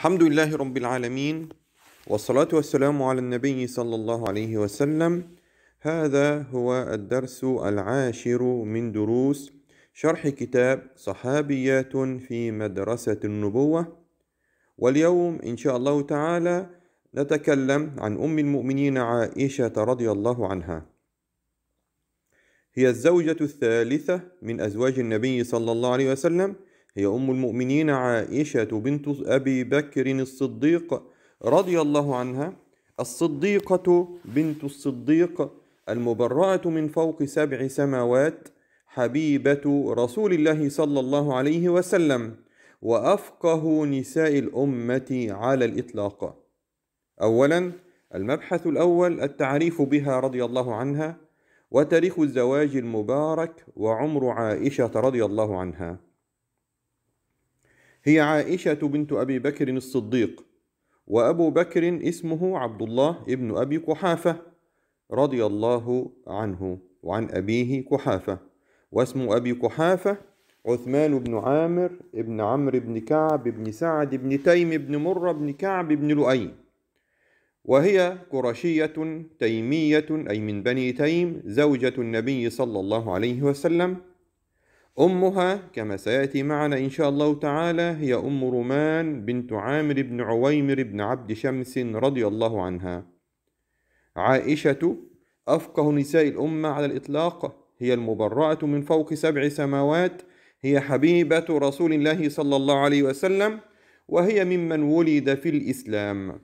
الحمد لله رب العالمين والصلاة والسلام على النبي صلى الله عليه وسلم هذا هو الدرس العاشر من دروس شرح كتاب صحابيات في مدرسة النبوة واليوم إن شاء الله تعالى نتكلم عن أم المؤمنين عائشة رضي الله عنها هي الزوجة الثالثة من أزواج النبي صلى الله عليه وسلم هي أم المؤمنين عائشة بنت أبي بكر الصديق رضي الله عنها الصديقة بنت الصديق المبرأة من فوق سبع سماوات حبيبة رسول الله صلى الله عليه وسلم وأفقه نساء الأمة على الإطلاق. أولاً المبحث الأول التعريف بها رضي الله عنها وتاريخ الزواج المبارك وعمر عائشة رضي الله عنها. هي عائشة بنت أبي بكر الصديق وأبو بكر اسمه عبد الله ابن أبي قحافة رضي الله عنه وعن أبيه قحافة واسم أبي قحافة عثمان بن عامر بن عمرو بن كعب بن سعد بن تيم بن مرة بن كعب بن لؤي وهي قرشية تيمية أي من بني تيم زوجة النبي صلى الله عليه وسلم أمها كما سيأتي معنا إن شاء الله تعالى هي أم رومان بنت عامر بن عويمر بن عبد شمس رضي الله عنها عائشة أفقه نساء الأمة على الإطلاق هي المبرأة من فوق سبع سماوات هي حبيبة رسول الله صلى الله عليه وسلم وهي ممن ولد في الإسلام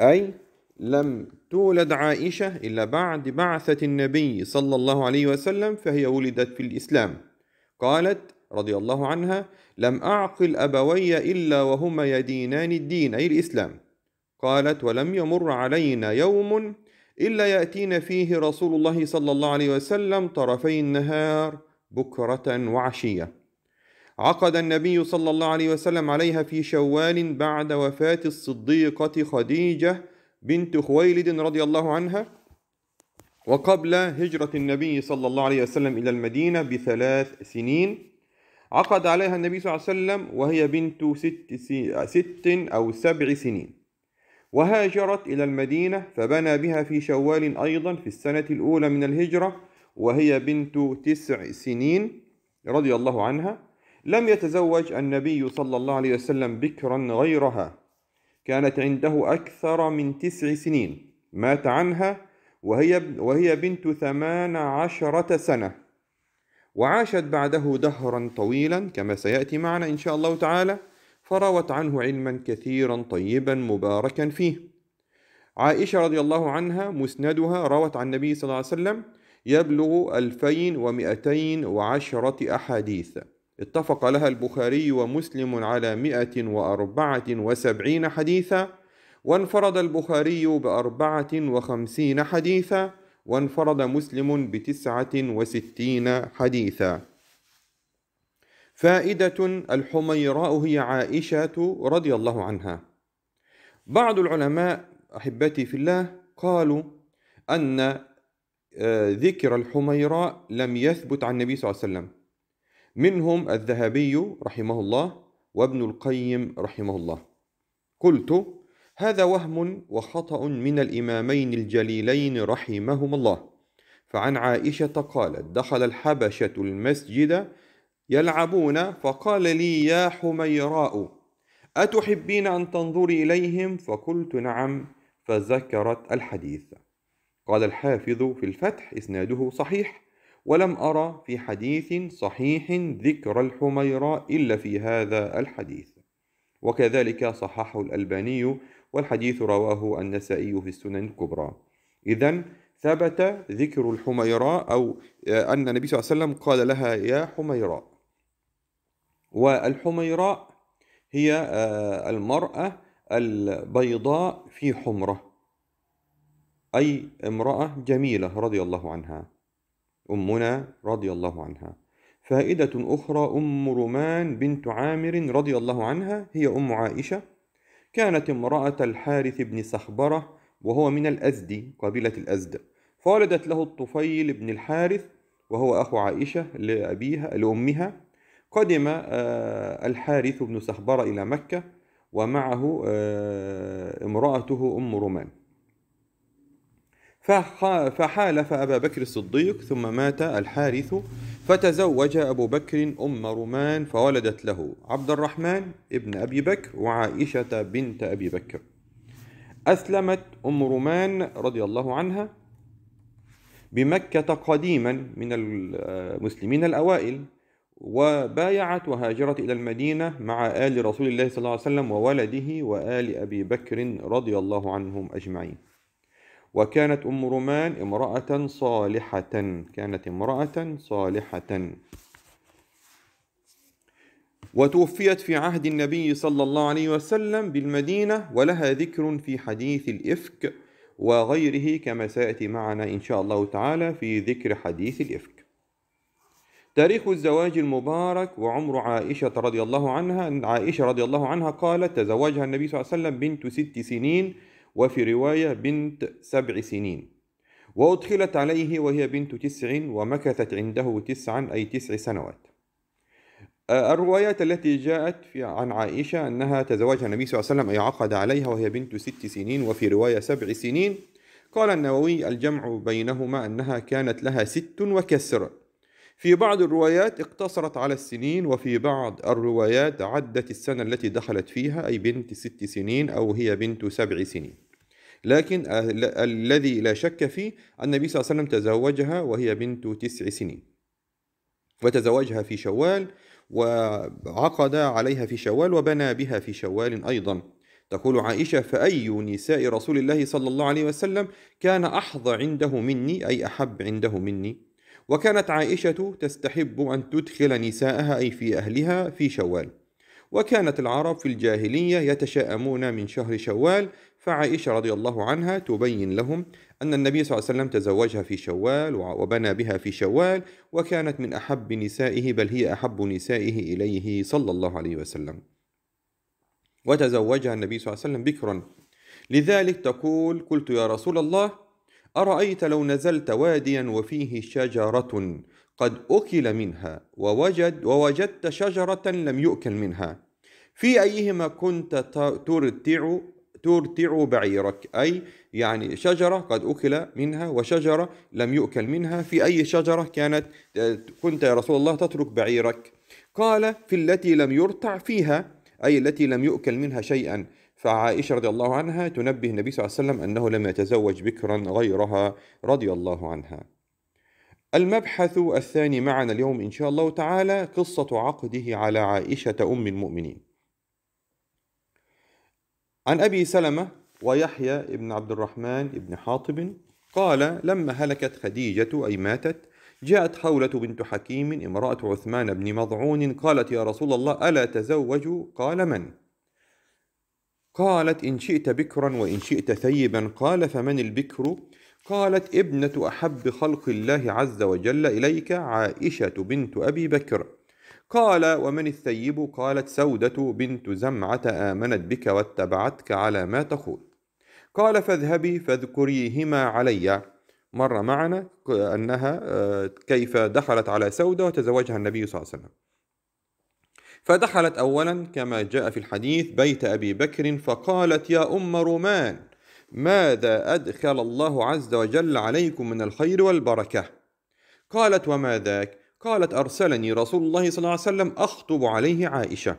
أي لم تولد عائشة إلا بعد بعثة النبي صلى الله عليه وسلم فهي ولدت في الإسلام قالت رضي الله عنها لم أعقل أبوي إلا وهما يدينان الدين أي الإسلام قالت ولم يمر علينا يوم إلا يأتينا فيه رسول الله صلى الله عليه وسلم طرفي النهار بكرة وعشية عقد النبي صلى الله عليه وسلم عليها في شوال بعد وفاة الصديقة خديجة بنت خويلد رضي الله عنها وقبل هجرة النبي صلى الله عليه وسلم إلى المدينة بثلاث سنين عقد عليها النبي صلى الله عليه وسلم وهي بنت ست, ست أو سبع سنين وهاجرت إلى المدينة فبنى بها في شوال أيضا في السنة الأولى من الهجرة وهي بنت تسع سنين رضي الله عنها لم يتزوج النبي صلى الله عليه وسلم بكرا غيرها كانت عنده أكثر من تسع سنين مات عنها وهي, وهي بنت ثمان عشرة سنة وعاشت بعده دهرا طويلا كما سيأتي معنا إن شاء الله تعالى فروت عنه علما كثيرا طيبا مباركا فيه عائشة رضي الله عنها مسندها روت عن النبي صلى الله عليه وسلم يبلغ وعشرة أحاديث اتفق لها البخاري ومسلم على 174 حديثا وانفرد البخاري بأربعة وخمسين حديثا وانفرد مسلم بتسعة وستين حديثا فائدة الحميراء هي عائشة رضي الله عنها بعض العلماء أحبتي في الله قالوا أن آه، ذكر الحميراء لم يثبت عن النبي صلى الله عليه وسلم منهم الذهبي رحمه الله وابن القيم رحمه الله قلت هذا وهم وخطأ من الإمامين الجليلين رحمهما الله فعن عائشة قالت دخل الحبشة المسجد يلعبون فقال لي يا حميراء أتحبين أن تنظري إليهم فقلت نعم فذكرت الحديث قال الحافظ في الفتح إسناده صحيح ولم أرى في حديث صحيح ذكر الحميرة إلا في هذا الحديث وكذلك صححه الألباني والحديث رواه النسائي في السنن الكبرى إذا ثبت ذكر الحميرة أو آه، أن النبي صلى الله عليه وسلم قال لها يا حميراء والحميراء هي آه، المرأة البيضاء في حمرة أي امرأة جميلة رضي الله عنها أمنا رضي الله عنها فائدة أخرى أم رمان بنت عامر رضي الله عنها هي أم عائشة كانت امرأة الحارث بن سخبرة وهو من الأزد قبيلة الأزد فولدت له الطفيل بن الحارث وهو أخو عائشة لأبيها لأمها قدم آه، الحارث بن سخبرة إلى مكة ومعه آه، امرأته أم رمان فحالف أبا بكر الصديق ثم مات الحارث فتزوج أبو بكر أم رومان فولدت له عبد الرحمن ابن أبي بكر وعائشة بنت أبي بكر أسلمت أم رومان رضي الله عنها بمكة قديما من المسلمين الأوائل وبايعت وهاجرت إلى المدينة مع آل رسول الله صلى الله عليه وسلم وولده وآل أبي بكر رضي الله عنهم أجمعين وكانت أم رومان امرأة صالحة كانت امرأة صالحة وتوفيت في عهد النبي صلى الله عليه وسلم بالمدينة ولها ذكر في حديث الإفك وغيره كما سيأتي معنا إن شاء الله تعالى في ذكر حديث الإفك تاريخ الزواج المبارك وعمر عائشة رضي الله عنها عائشة رضي الله عنها قالت تزوجها النبي صلى الله عليه وسلم بنت ست سنين وفي رواية بنت سبع سنين وأدخلت عليه وهي بنت تسع ومكثت عنده تسعا أي تسع سنوات آه، الروايات التي جاءت في عن عائشة أنها تزوجها النبي صلى الله عليه وسلم أي عقد عليها وهي بنت ست سنين وفي رواية سبع سنين قال النووي الجمع بينهما أنها كانت لها ست وكسر في بعض الروايات اقتصرت على السنين وفي بعض الروايات عدت السنة التي دخلت فيها أي بنت ست سنين أو هي بنت سبع سنين لكن أه، الذي لا شك فيه أن النبي صلى الله عليه وسلم تزوجها وهي بنت تسع سنين وتزوجها في شوال وعقد عليها في شوال وبنى بها في شوال أيضا تقول عائشة فأي نساء رسول الله صلى الله عليه وسلم كان أحظى عنده مني أي أحب عنده مني وكانت عائشة تستحب أن تدخل نساءها أي في أهلها في شوال وكانت العرب في الجاهلية يتشاءمون من شهر شوال فعائشة رضي الله عنها تبين لهم أن النبي صلى الله عليه وسلم تزوجها في شوال وبنى بها في شوال وكانت من أحب نسائه بل هي أحب نسائه إليه صلى الله عليه وسلم وتزوجها النبي صلى الله عليه وسلم بكرا لذلك تقول قلت يا رسول الله أرأيت لو نزلت واديا وفيه شجرة قد أكل منها ووجد ووجدت شجرة لم يؤكل منها في أيهما كنت ترتع ترتع بعيرك أي يعني شجرة قد أكل منها وشجرة لم يؤكل منها في أي شجرة كانت كنت يا رسول الله تترك بعيرك قال في التي لم يرتع فيها أي التي لم يؤكل منها شيئا فعائشة رضي الله عنها تنبه النبي صلى الله عليه وسلم أنه لم يتزوج بكرا غيرها رضي الله عنها المبحث الثاني معنا اليوم إن شاء الله تعالى قصة عقده على عائشة أم المؤمنين عن أبي سلمة ويحيى ابن عبد الرحمن ابن حاطب قال لما هلكت خديجة أي ماتت جاءت خولة بنت حكيم امرأة عثمان بن مضعون قالت يا رسول الله ألا تزوج قال من قالت إن شئت بكرا وإن شئت ثيبا قال فمن البكر قالت ابنة أحب خلق الله عز وجل إليك عائشة بنت أبي بكر قال ومن الثيب قالت سودة بنت زمعة آمنت بك واتبعتك على ما تقول قال فاذهبي فاذكريهما علي مر معنا أنها آه، كيف دخلت على سودة وتزوجها النبي صلى الله عليه وسلم فدخلت اولا كما جاء في الحديث بيت ابي بكر فقالت يا ام رومان ماذا ادخل الله عز وجل عليكم من الخير والبركه قالت وما ذاك قالت أرسلني رسول الله صلى الله عليه وسلم أخطب عليه عائشة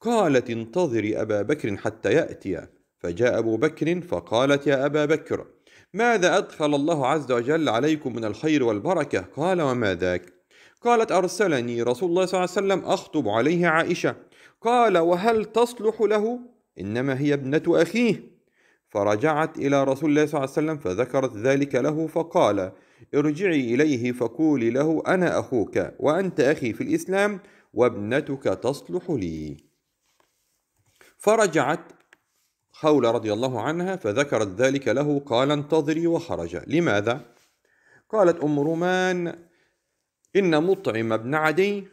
قالت انتظري أبا بكر حتى يأتي فجاء أبو بكر فقالت يا أبا بكر ماذا أدخل الله عز وجل عليكم من الخير والبركة قال وما ذاك قالت أرسلني رسول الله صلى الله عليه وسلم أخطب عليه عائشة قال وهل تصلح له إنما هي ابنة أخيه فرجعت إلى رسول الله صلى الله عليه وسلم فذكرت ذلك له فقال ارجعي إليه فقولي له أنا أخوك وأنت أخي في الإسلام وابنتك تصلح لي فرجعت خولة رضي الله عنها فذكرت ذلك له قال انتظري وخرج لماذا؟ قالت أم رومان إن مطعم بن عدي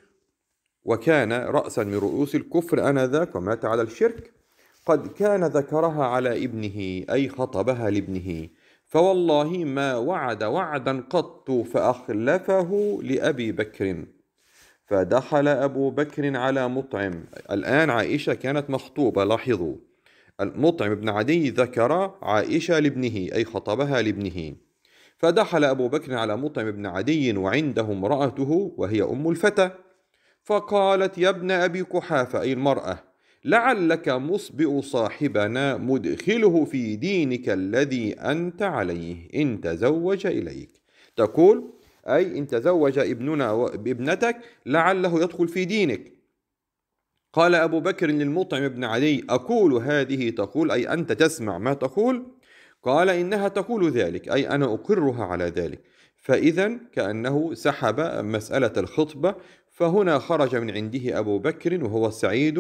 وكان رأسا من رؤوس الكفر آنذاك ومات على الشرك قد كان ذكرها على ابنه أي خطبها لابنه فوالله ما وعد وعدا قط فأخلفه لأبي بكر فدخل أبو بكر على مطعم الآن عائشة كانت مخطوبة لاحظوا المطعم بن عدي ذكر عائشة لابنه أي خطبها لابنه فدخل أبو بكر على مطعم بن عدي وعنده امرأته وهي أم الفتى فقالت يا ابن أبي كحافة أي المرأة لعلك مصبئ صاحبنا مدخله في دينك الذي أنت عليه إن تزوج إليك تقول أي إن تزوج ابننا وابنتك لعله يدخل في دينك قال أبو بكر للمطعم بن علي أقول هذه تقول أي أنت تسمع ما تقول قال إنها تقول ذلك أي أنا أقرها على ذلك فإذا كأنه سحب مسألة الخطبة فهنا خرج من عنده أبو بكر وهو سعيد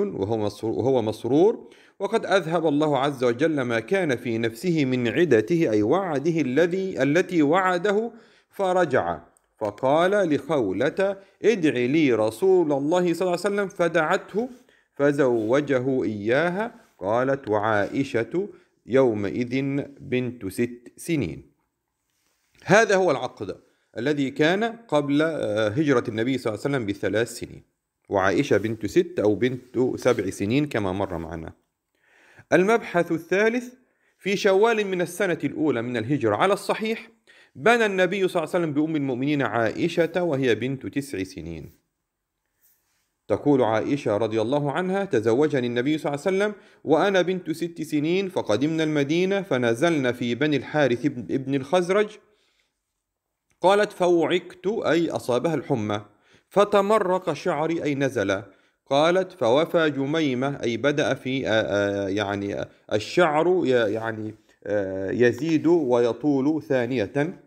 وهو مسرور وقد أذهب الله عز وجل ما كان في نفسه من عدته أي وعده الذي التي وعده فرجع فقال لخولة ادع لي رسول الله صلى الله عليه وسلم فدعته فزوجه إياها قالت وعائشة يومئذ بنت ست سنين هذا هو العقد الذي كان قبل آه، هجرة النبي صلى الله عليه وسلم بثلاث سنين وعائشة بنت ست أو بنت سبع سنين كما مر معنا المبحث الثالث في شوال من السنة الأولى من الهجرة على الصحيح بنى النبي صلى الله عليه وسلم بأم المؤمنين عائشة وهي بنت تسع سنين تقول عائشة رضي الله عنها تزوجني النبي صلى الله عليه وسلم وأنا بنت ست سنين فقدمنا المدينة فنزلنا في بني الحارث ابن الخزرج قالت فوعكت أي أصابها الحمى فتمرق شعري أي نزل قالت فوفى جميمة أي بدأ في يعني الشعر يعني يزيد ويطول ثانية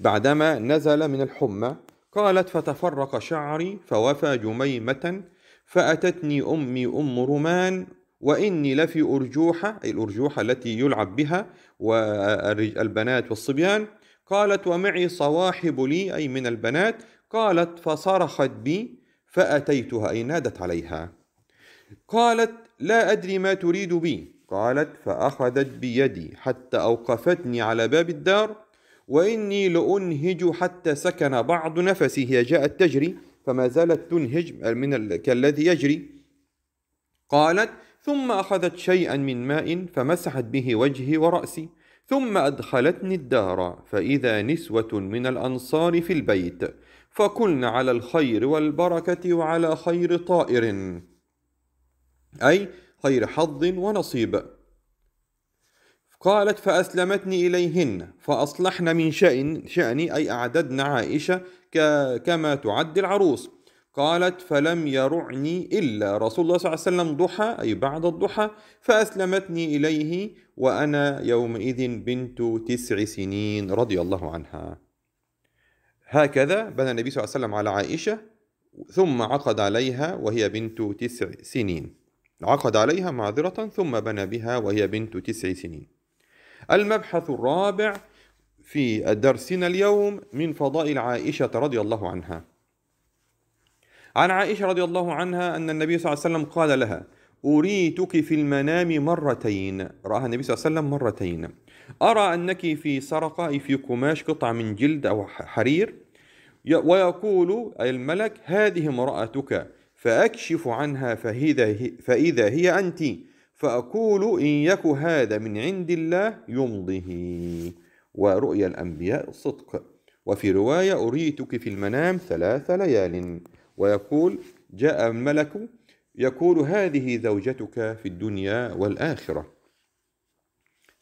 بعدما نزل من الحمى قالت فتفرق شعري فوفى جميمة فأتتني أمي أم رمان وإني لفي أرجوحة أي الأرجوحة التي يلعب بها والبنات والصبيان قالت ومعي صواحب لي أي من البنات قالت فصرخت بي فأتيتها أي نادت عليها قالت لا أدري ما تريد بي قالت فأخذت بيدي حتى أوقفتني على باب الدار وإني لأنهج حتى سكن بعض نفسي هي جاءت تجري فما زالت تنهج من ال... كالذي يجري قالت ثم أخذت شيئا من ماء فمسحت به وجهي ورأسي ثم أدخلتني الدار فإذا نسوة من الأنصار في البيت فكلن على الخير والبركة وعلى خير طائر أي خير حظ ونصيب قالت فأسلمتني إليهن فأصلحن من شأن شأني أي أعددن عائشة كما تعد العروس قالت فلم يرعني إلا رسول الله صلى الله عليه وسلم ضحى أي بعد الضحى فأسلمتني إليه وأنا يومئذ بنت تسع سنين رضي الله عنها هكذا بنى النبي صلى الله عليه وسلم على عائشة ثم عقد عليها وهي بنت تسع سنين عقد عليها معذرة ثم بنى بها وهي بنت تسع سنين المبحث الرابع في درسنا اليوم من فضائل عائشة رضي الله عنها عن عائشة رضي الله عنها أن النبي صلى الله عليه وسلم قال لها أريتك في المنام مرتين رآها النبي صلى الله عليه وسلم مرتين أرى أنك في سرقة في قماش قطع من جلد أو حرير ويقول الملك هذه امرأتك فأكشف عنها فإذا هي أنتِ فأقول إن يك هذا من عند الله يمضه ورؤيا الأنبياء صدق وفي رواية أريتك في المنام ثلاث ليال ويقول جاء الملك يقول هذه زوجتك في الدنيا والآخرة.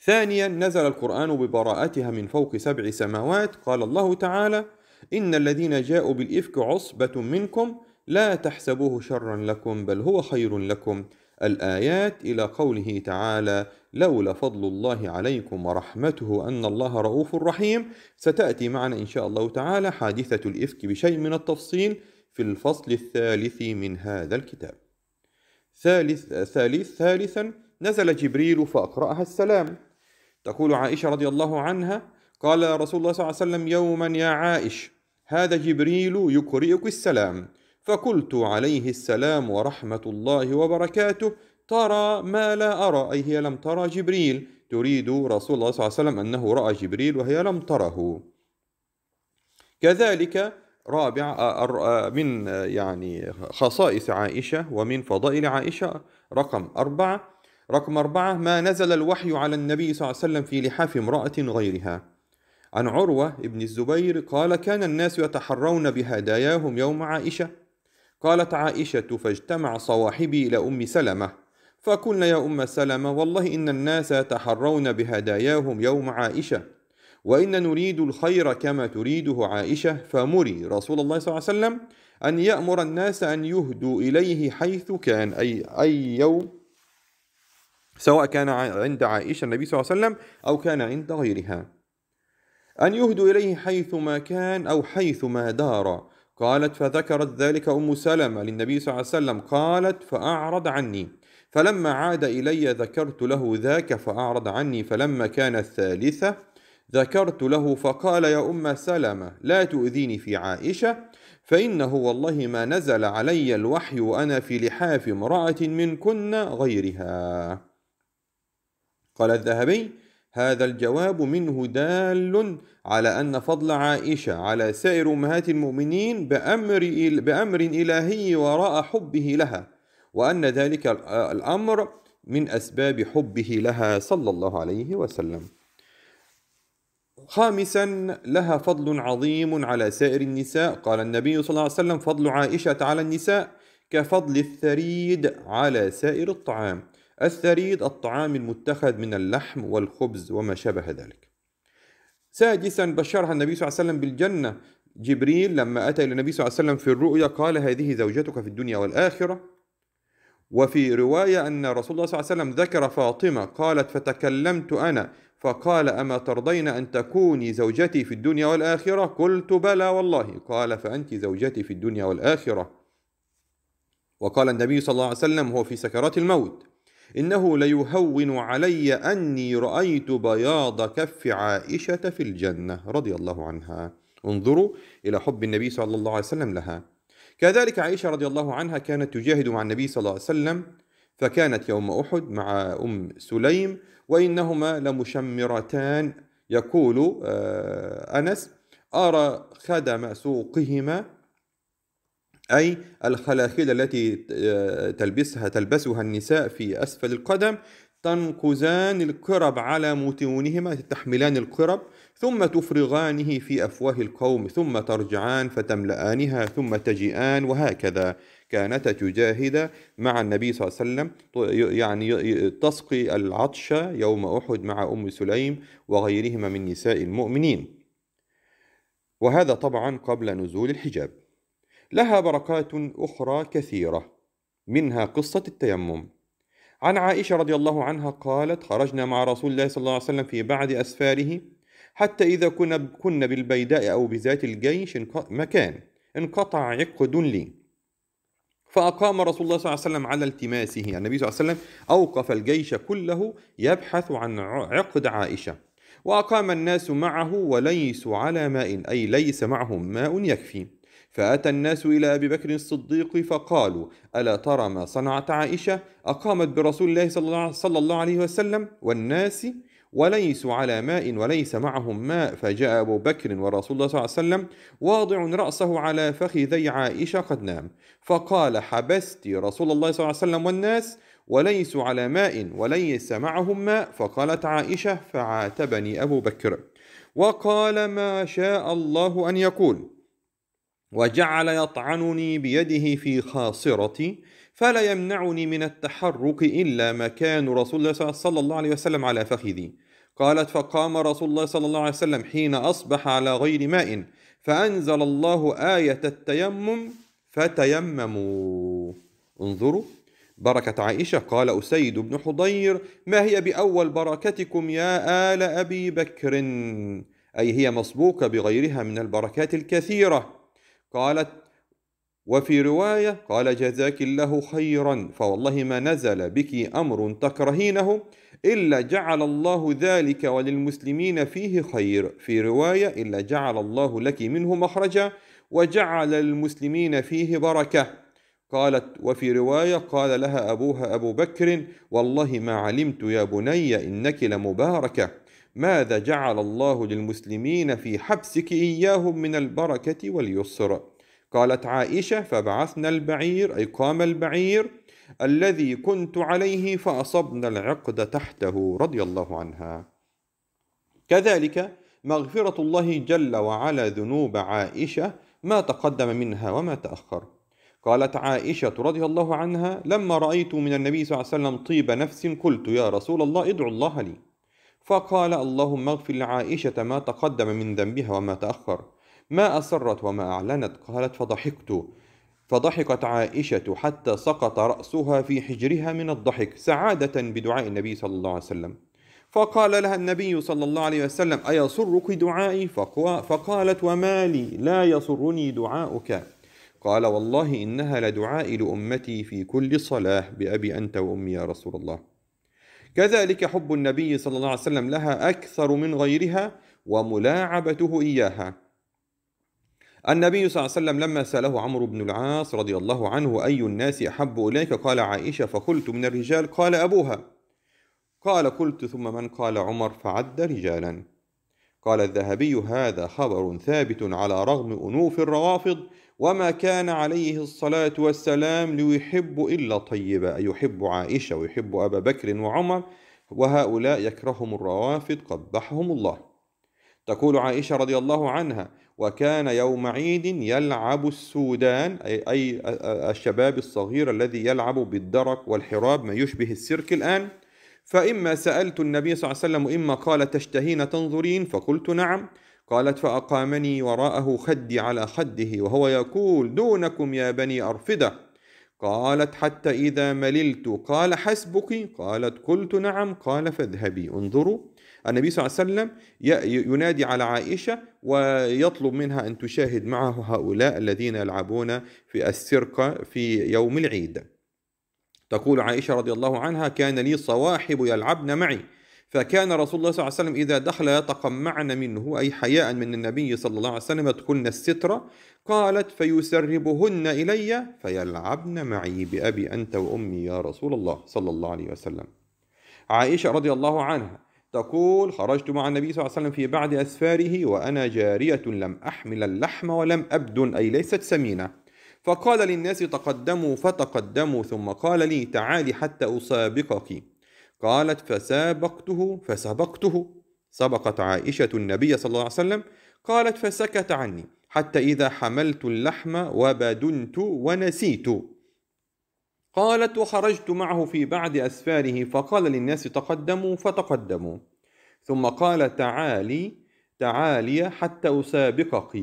ثانيا نزل القرآن ببراءتها من فوق سبع سماوات قال الله تعالى: إن الذين جاءوا بالإفك عصبة منكم لا تحسبوه شرا لكم بل هو خير لكم. الآيات إلى قوله تعالى: لولا فضل الله عليكم ورحمته أن الله رؤوف رحيم، ستأتي معنا إن شاء الله تعالى حادثة الإفك بشيء من التفصيل في الفصل الثالث من هذا الكتاب. ثالث ثالث ثالثا نزل جبريل فأقرأها السلام تقول عائشة رضي الله عنها قال رسول الله صلى الله عليه وسلم يوما يا عائش هذا جبريل يقرئك السلام فقلت عليه السلام ورحمة الله وبركاته ترى ما لا أرى أي هي لم ترى جبريل تريد رسول الله صلى الله عليه وسلم أنه رأى جبريل وهي لم تره كذلك رابع آه، آه، آه، من يعني خصائص عائشة ومن فضائل عائشة رقم أربعة رقم أربعة ما نزل الوحي على النبي صلى الله عليه وسلم في لحاف امرأة غيرها عن عروة ابن الزبير قال كان الناس يتحرون بهداياهم يوم عائشة قالت عائشة فاجتمع صواحبي إلى أم سلمة فقلنا يا أم سلمة والله إن الناس يتحرون بهداياهم يوم عائشة وإن نريد الخير كما تريده عائشة فمري رسول الله صلى الله عليه وسلم أن يأمر الناس أن يهدوا إليه حيث كان أي أي يوم سواء كان عند عائشة النبي صلى الله عليه وسلم أو كان عند غيرها أن يهدوا إليه حيث ما كان أو حيث ما دار قالت فذكرت ذلك أم سلمة للنبي صلى الله عليه وسلم قالت فأعرض عني فلما عاد إلي ذكرت له ذاك فأعرض عني فلما كان الثالثة ذكرت له فقال يا أم سلمة لا تؤذيني في عائشة فإنه والله ما نزل علي الوحي وأنا في لحاف امرأة منكن غيرها قال الذهبي هذا الجواب منه دال على أن فضل عائشة على سائر أمهات المؤمنين بأمر, بأمر إلهي وراء حبه لها وأن ذلك الأمر من أسباب حبه لها صلى الله عليه وسلم خامسا لها فضل عظيم على سائر النساء قال النبي صلى الله عليه وسلم فضل عائشة على النساء كفضل الثريد على سائر الطعام الثريد الطعام المتخذ من اللحم والخبز وما شابه ذلك سادسا بشرها النبي صلى الله عليه وسلم بالجنة جبريل لما أتى إلى النبي صلى الله عليه وسلم في الرؤيا قال هذه زوجتك في الدنيا والآخرة وفي رواية أن رسول الله صلى الله عليه وسلم ذكر فاطمة قالت فتكلمت أنا فقال أما ترضين أن تكوني زوجتي في الدنيا والآخرة قلت بلى والله قال فأنت زوجتي في الدنيا والآخرة وقال النبي صلى الله عليه وسلم هو في سكرات الموت إنه ليهون علي أني رأيت بياض كف عائشة في الجنة رضي الله عنها انظروا إلى حب النبي صلى الله عليه وسلم لها كذلك عائشة رضي الله عنها كانت تجاهد مع النبي صلى الله عليه وسلم فكانت يوم أحد مع أم سليم وإنهما لمشمرتان يقول آه، أنس أرى خدم سوقهما أي الخلاخيل التي آه، تلبسها تلبسها النساء في أسفل القدم تنقذان الكرب على متونهما تحملان الكرب ثم تفرغانه في أفواه القوم ثم ترجعان فتملأنها ثم تجيئان وهكذا كانت تجاهد مع النبي صلى الله عليه وسلم يعني تسقي العطش يوم أحد مع أم سليم وغيرهما من نساء المؤمنين وهذا طبعا قبل نزول الحجاب لها بركات أخرى كثيرة منها قصة التيمم عن عائشة رضي الله عنها قالت خرجنا مع رسول الله صلى الله عليه وسلم في بعد أسفاره حتى إذا كنا كنا بالبيداء أو بذات الجيش مكان انقطع عقد لي فأقام رسول الله صلى الله عليه وسلم على التماسه النبي صلى الله عليه وسلم أوقف الجيش كله يبحث عن عقد عائشة وأقام الناس معه وليسوا على ماء أي ليس معهم ماء يكفي فأتى الناس إلى أبي بكر الصديق فقالوا: ألا ترى ما صنعت عائشة؟ أقامت برسول الله صلى الله عليه وسلم والناس وليسوا على ماء وليس معهم ماء فجاء أبو بكر ورسول الله صلى الله عليه وسلم واضع رأسه على فخذي عائشة قد نام فقال حبست رسول الله صلى الله عليه وسلم والناس وليسوا على ماء وليس معهم ماء فقالت عائشة فعاتبني أبو بكر وقال ما شاء الله أن يقول وجعل يطعنني بيده في خاصرتي فلا يمنعني من التحرك إلا مكان رسول الله صلى الله عليه وسلم على فخذي قالت فقام رسول الله صلى الله عليه وسلم حين أصبح على غير ماء فأنزل الله آية التيمم فتيمموا انظروا بركة عائشة قال أسيد بن حضير ما هي بأول بركتكم يا آل أبي بكر أي هي مسبوقة بغيرها من البركات الكثيرة قالت وفي رواية قال جزاك الله خيرا فوالله ما نزل بك أمر تكرهينه إلا جعل الله ذلك وللمسلمين فيه خير في رواية إلا جعل الله لك منه مخرجا وجعل المسلمين فيه بركة قالت وفي رواية قال لها أبوها أبو بكر والله ما علمت يا بني إنك لمباركة ماذا جعل الله للمسلمين في حبسك إياهم من البركة واليسر قالت عائشة فبعثنا البعير أي قام البعير الذي كنت عليه فأصبنا العقد تحته رضي الله عنها كذلك مغفرة الله جل وعلا ذنوب عائشة ما تقدم منها وما تأخر قالت عائشة رضي الله عنها لما رأيت من النبي صلى الله عليه وسلم طيب نفس قلت يا رسول الله ادعو الله لي فقال اللهم اغفر لعائشة ما تقدم من ذنبها وما تأخر ما أسرت وما أعلنت قالت فضحكت فضحكت عائشة حتى سقط رأسها في حجرها من الضحك سعادة بدعاء النبي صلى الله عليه وسلم فقال لها النبي صلى الله عليه وسلم أيسرك دعائي فقالت وما لي لا يسرني دعاؤك قال والله إنها لدعائي لأمتي في كل صلاة بأبي أنت وأمي يا رسول الله كذلك حب النبي صلى الله عليه وسلم لها أكثر من غيرها وملاعبته إياها النبي صلى الله عليه وسلم لما سأله عمرو بن العاص رضي الله عنه أي الناس أحب إليك قال عائشة فقلت من الرجال قال أبوها قال قلت ثم من قال عمر فعد رجالا قال الذهبي هذا خبر ثابت على رغم أنوف الروافض وما كان عليه الصلاة والسلام ليحب إلا طيبا يحب عائشة ويحب أبا بكر وعمر وهؤلاء يكرههم الروافد قبحهم الله تقول عائشة رضي الله عنها وكان يوم عيد يلعب السودان أي الشباب الصغير الذي يلعب بالدرك والحراب ما يشبه السيرك الآن فإما سألت النبي صلى الله عليه وسلم إما قال تشتهين تنظرين فقلت نعم قالت فأقامني وراءه خدي على خده وهو يقول دونكم يا بني أرفدة قالت حتى إذا مللت قال حسبك قالت قلت نعم قال فاذهبي انظروا النبي صلى الله عليه وسلم ينادي على عائشة ويطلب منها أن تشاهد معه هؤلاء الذين يلعبون في السرقة في يوم العيد تقول عائشة رضي الله عنها كان لي صواحب يلعبن معي فكان رسول الله صلى الله عليه وسلم إذا دخل يتقمعن منه أي حياء من النبي صلى الله عليه وسلم يدخلن الستر قالت فيسربهن إلي فيلعبن معي بأبي أنت وأمي يا رسول الله صلى الله عليه وسلم عائشة رضي الله عنها تقول خرجت مع النبي صلى الله عليه وسلم في بعد أسفاره وأنا جارية لم أحمل اللحم ولم أبدن أي ليست سمينة فقال للناس تقدموا فتقدموا ثم قال لي تعالي حتى أسابقك قالت فسابقته فسبقته سبقت عائشة النبي صلى الله عليه وسلم قالت فسكت عني حتى إذا حملت اللحم وبدنت ونسيت قالت وخرجت معه في بعد أسفاره فقال للناس تقدموا فتقدموا ثم قال تعالي تعالي حتى أسابقك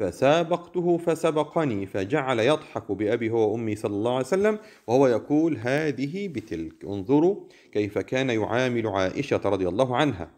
فسابقته فسبقني فجعل يضحك بأبي هو وأمي صلى الله عليه وسلم وهو يقول هذه بتلك انظروا كيف كان يعامل عائشة رضي الله عنها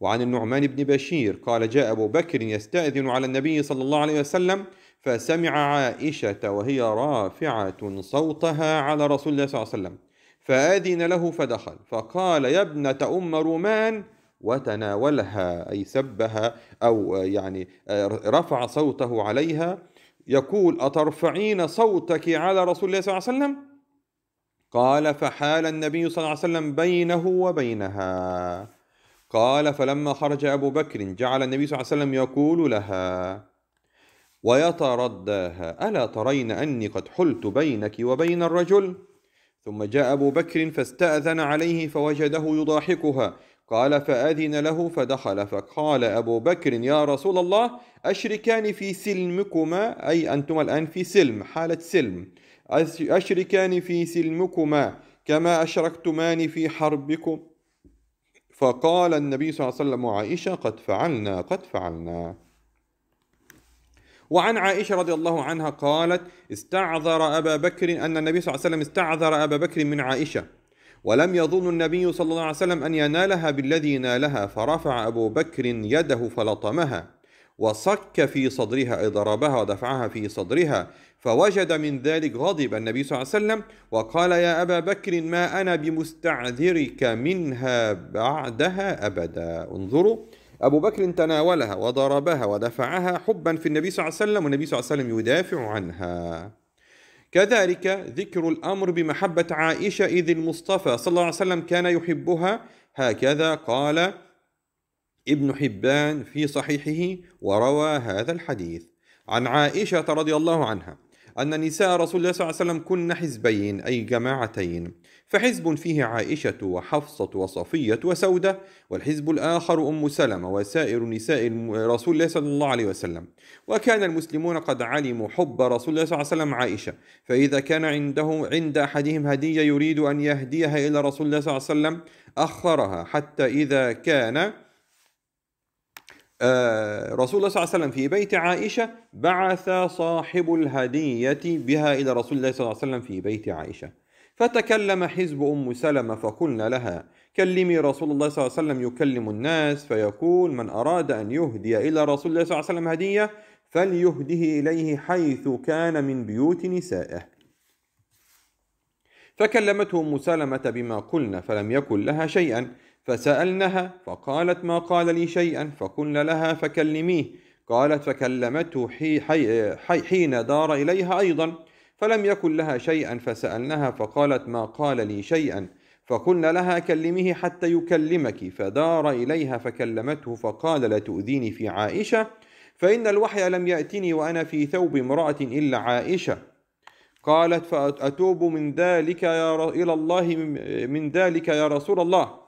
وعن النعمان بن بشير قال جاء أبو بكر يستأذن على النبي صلى الله عليه وسلم فسمع عائشة وهي رافعة صوتها على رسول الله صلى الله عليه وسلم فأذن له فدخل فقال يا ابنة أم رومان وتناولها أي سبها أو يعني آه، رفع صوته عليها يقول أترفعين صوتك على رسول الله صلى الله عليه وسلم قال فحال النبي صلى الله عليه وسلم بينه وبينها قال فلما خرج أبو بكر جعل النبي صلى الله عليه وسلم يقول لها ويترداها ألا ترين أني قد حلت بينك وبين الرجل ثم جاء أبو بكر فاستأذن عليه فوجده يضاحكها قال فأذن له فدخل فقال أبو بكر يا رسول الله أشركان في سلمكما أي أنتما الآن في سلم حالة سلم أشركان في سلمكما كما أشركتمان في حربكم فقال النبي صلى الله عليه وسلم عائشة قد فعلنا قد فعلنا وعن عائشة رضي الله عنها قالت استعذر أبا بكر أن النبي صلى الله عليه وسلم استعذر أبا بكر من عائشة ولم يظن النبي صلى الله عليه وسلم أن ينالها بالذي نالها فرفع أبو بكر يده فلطمها وصك في صدرها أي ضربها ودفعها في صدرها فوجد من ذلك غضب النبي صلى الله عليه وسلم وقال يا أبا بكر ما أنا بمستعذرك منها بعدها أبدا انظروا أبو بكر تناولها وضربها ودفعها حبا في النبي صلى الله عليه وسلم والنبي صلى الله عليه وسلم يدافع عنها كذلك ذكر الأمر بمحبة عائشة إذ المصطفى صلى الله عليه وسلم كان يحبها هكذا قال ابن حبان في صحيحه وروى هذا الحديث عن عائشة رضي الله عنها أن نساء رسول الله صلى الله عليه وسلم كن حزبين أي جماعتين فحزب فيه عائشة وحفصة وصفية وسودة والحزب الآخر أم سلمة وسائر نساء رسول الله صلى الله عليه وسلم وكان المسلمون قد علموا حب رسول الله صلى الله عليه وسلم عائشة فإذا كان عنده عند أحدهم هدية يريد أن يهديها إلى رسول الله صلى الله عليه وسلم أخرها حتى إذا كان آه، رسول الله صلى الله عليه وسلم في بيت عائشة بعث صاحب الهدية بها إلى رسول الله صلى الله عليه وسلم في بيت عائشة فتكلم حزب أم سلمة فقلنا لها كلمي رسول الله صلى الله عليه وسلم يكلم الناس فيقول من أراد أن يهدي إلى رسول الله صلى الله عليه وسلم هدية فليهده إليه حيث كان من بيوت نسائه فكلمته أم سلمة بما قلنا فلم يكن لها شيئا فسألنها فقالت ما قال لي شيئا فقلنا لها فكلميه قالت فكلمته حي حي حين دار إليها أيضا فلم يكن لها شيئا فسألناها فقالت ما قال لي شيئا فقلنا لها كلمه حتى يكلمك فدار إليها فكلمته فقال لتؤذيني في عائشة فإن الوحي لم يأتني وأنا في ثوب امرأة إلا عائشة قالت فأتوب من ذلك يا ر... إلى الله من ذلك يا رسول الله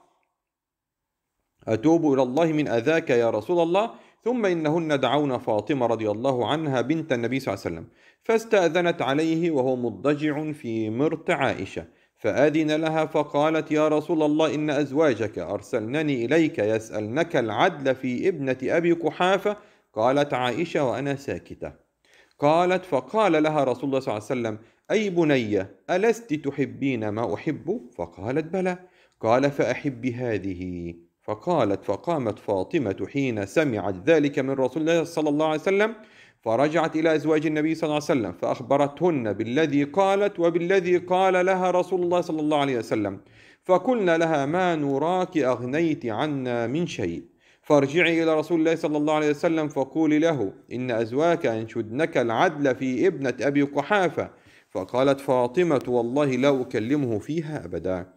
أتوب إلى الله من أذاك يا رسول الله ثم إنهن دعون فاطمة رضي الله عنها بنت النبي صلى الله عليه وسلم فاستأذنت عليه وهو مضجع في مرت عائشة فأذن لها فقالت يا رسول الله إن أزواجك أرسلنني إليك يسألنك العدل في ابنة أبي قحافة قالت عائشة وأنا ساكتة قالت فقال لها رسول الله صلى الله عليه وسلم أي بني ألست تحبين ما أحب؟ فقالت بلى قال فأحب هذه فقالت فقامت فاطمة حين سمعت ذلك من رسول الله صلى الله عليه وسلم فرجعت إلى أزواج النبي صلى الله عليه وسلم فأخبرتهن بالذي قالت وبالذي قال لها رسول الله صلى الله عليه وسلم فقلنا لها ما نراك أغنيت عنا من شيء فارجعي إلى رسول الله صلى الله عليه وسلم فقولي له إن أزواك أنشدنك العدل في ابنة أبي قحافة فقالت فاطمة والله لا أكلمه فيها أبداً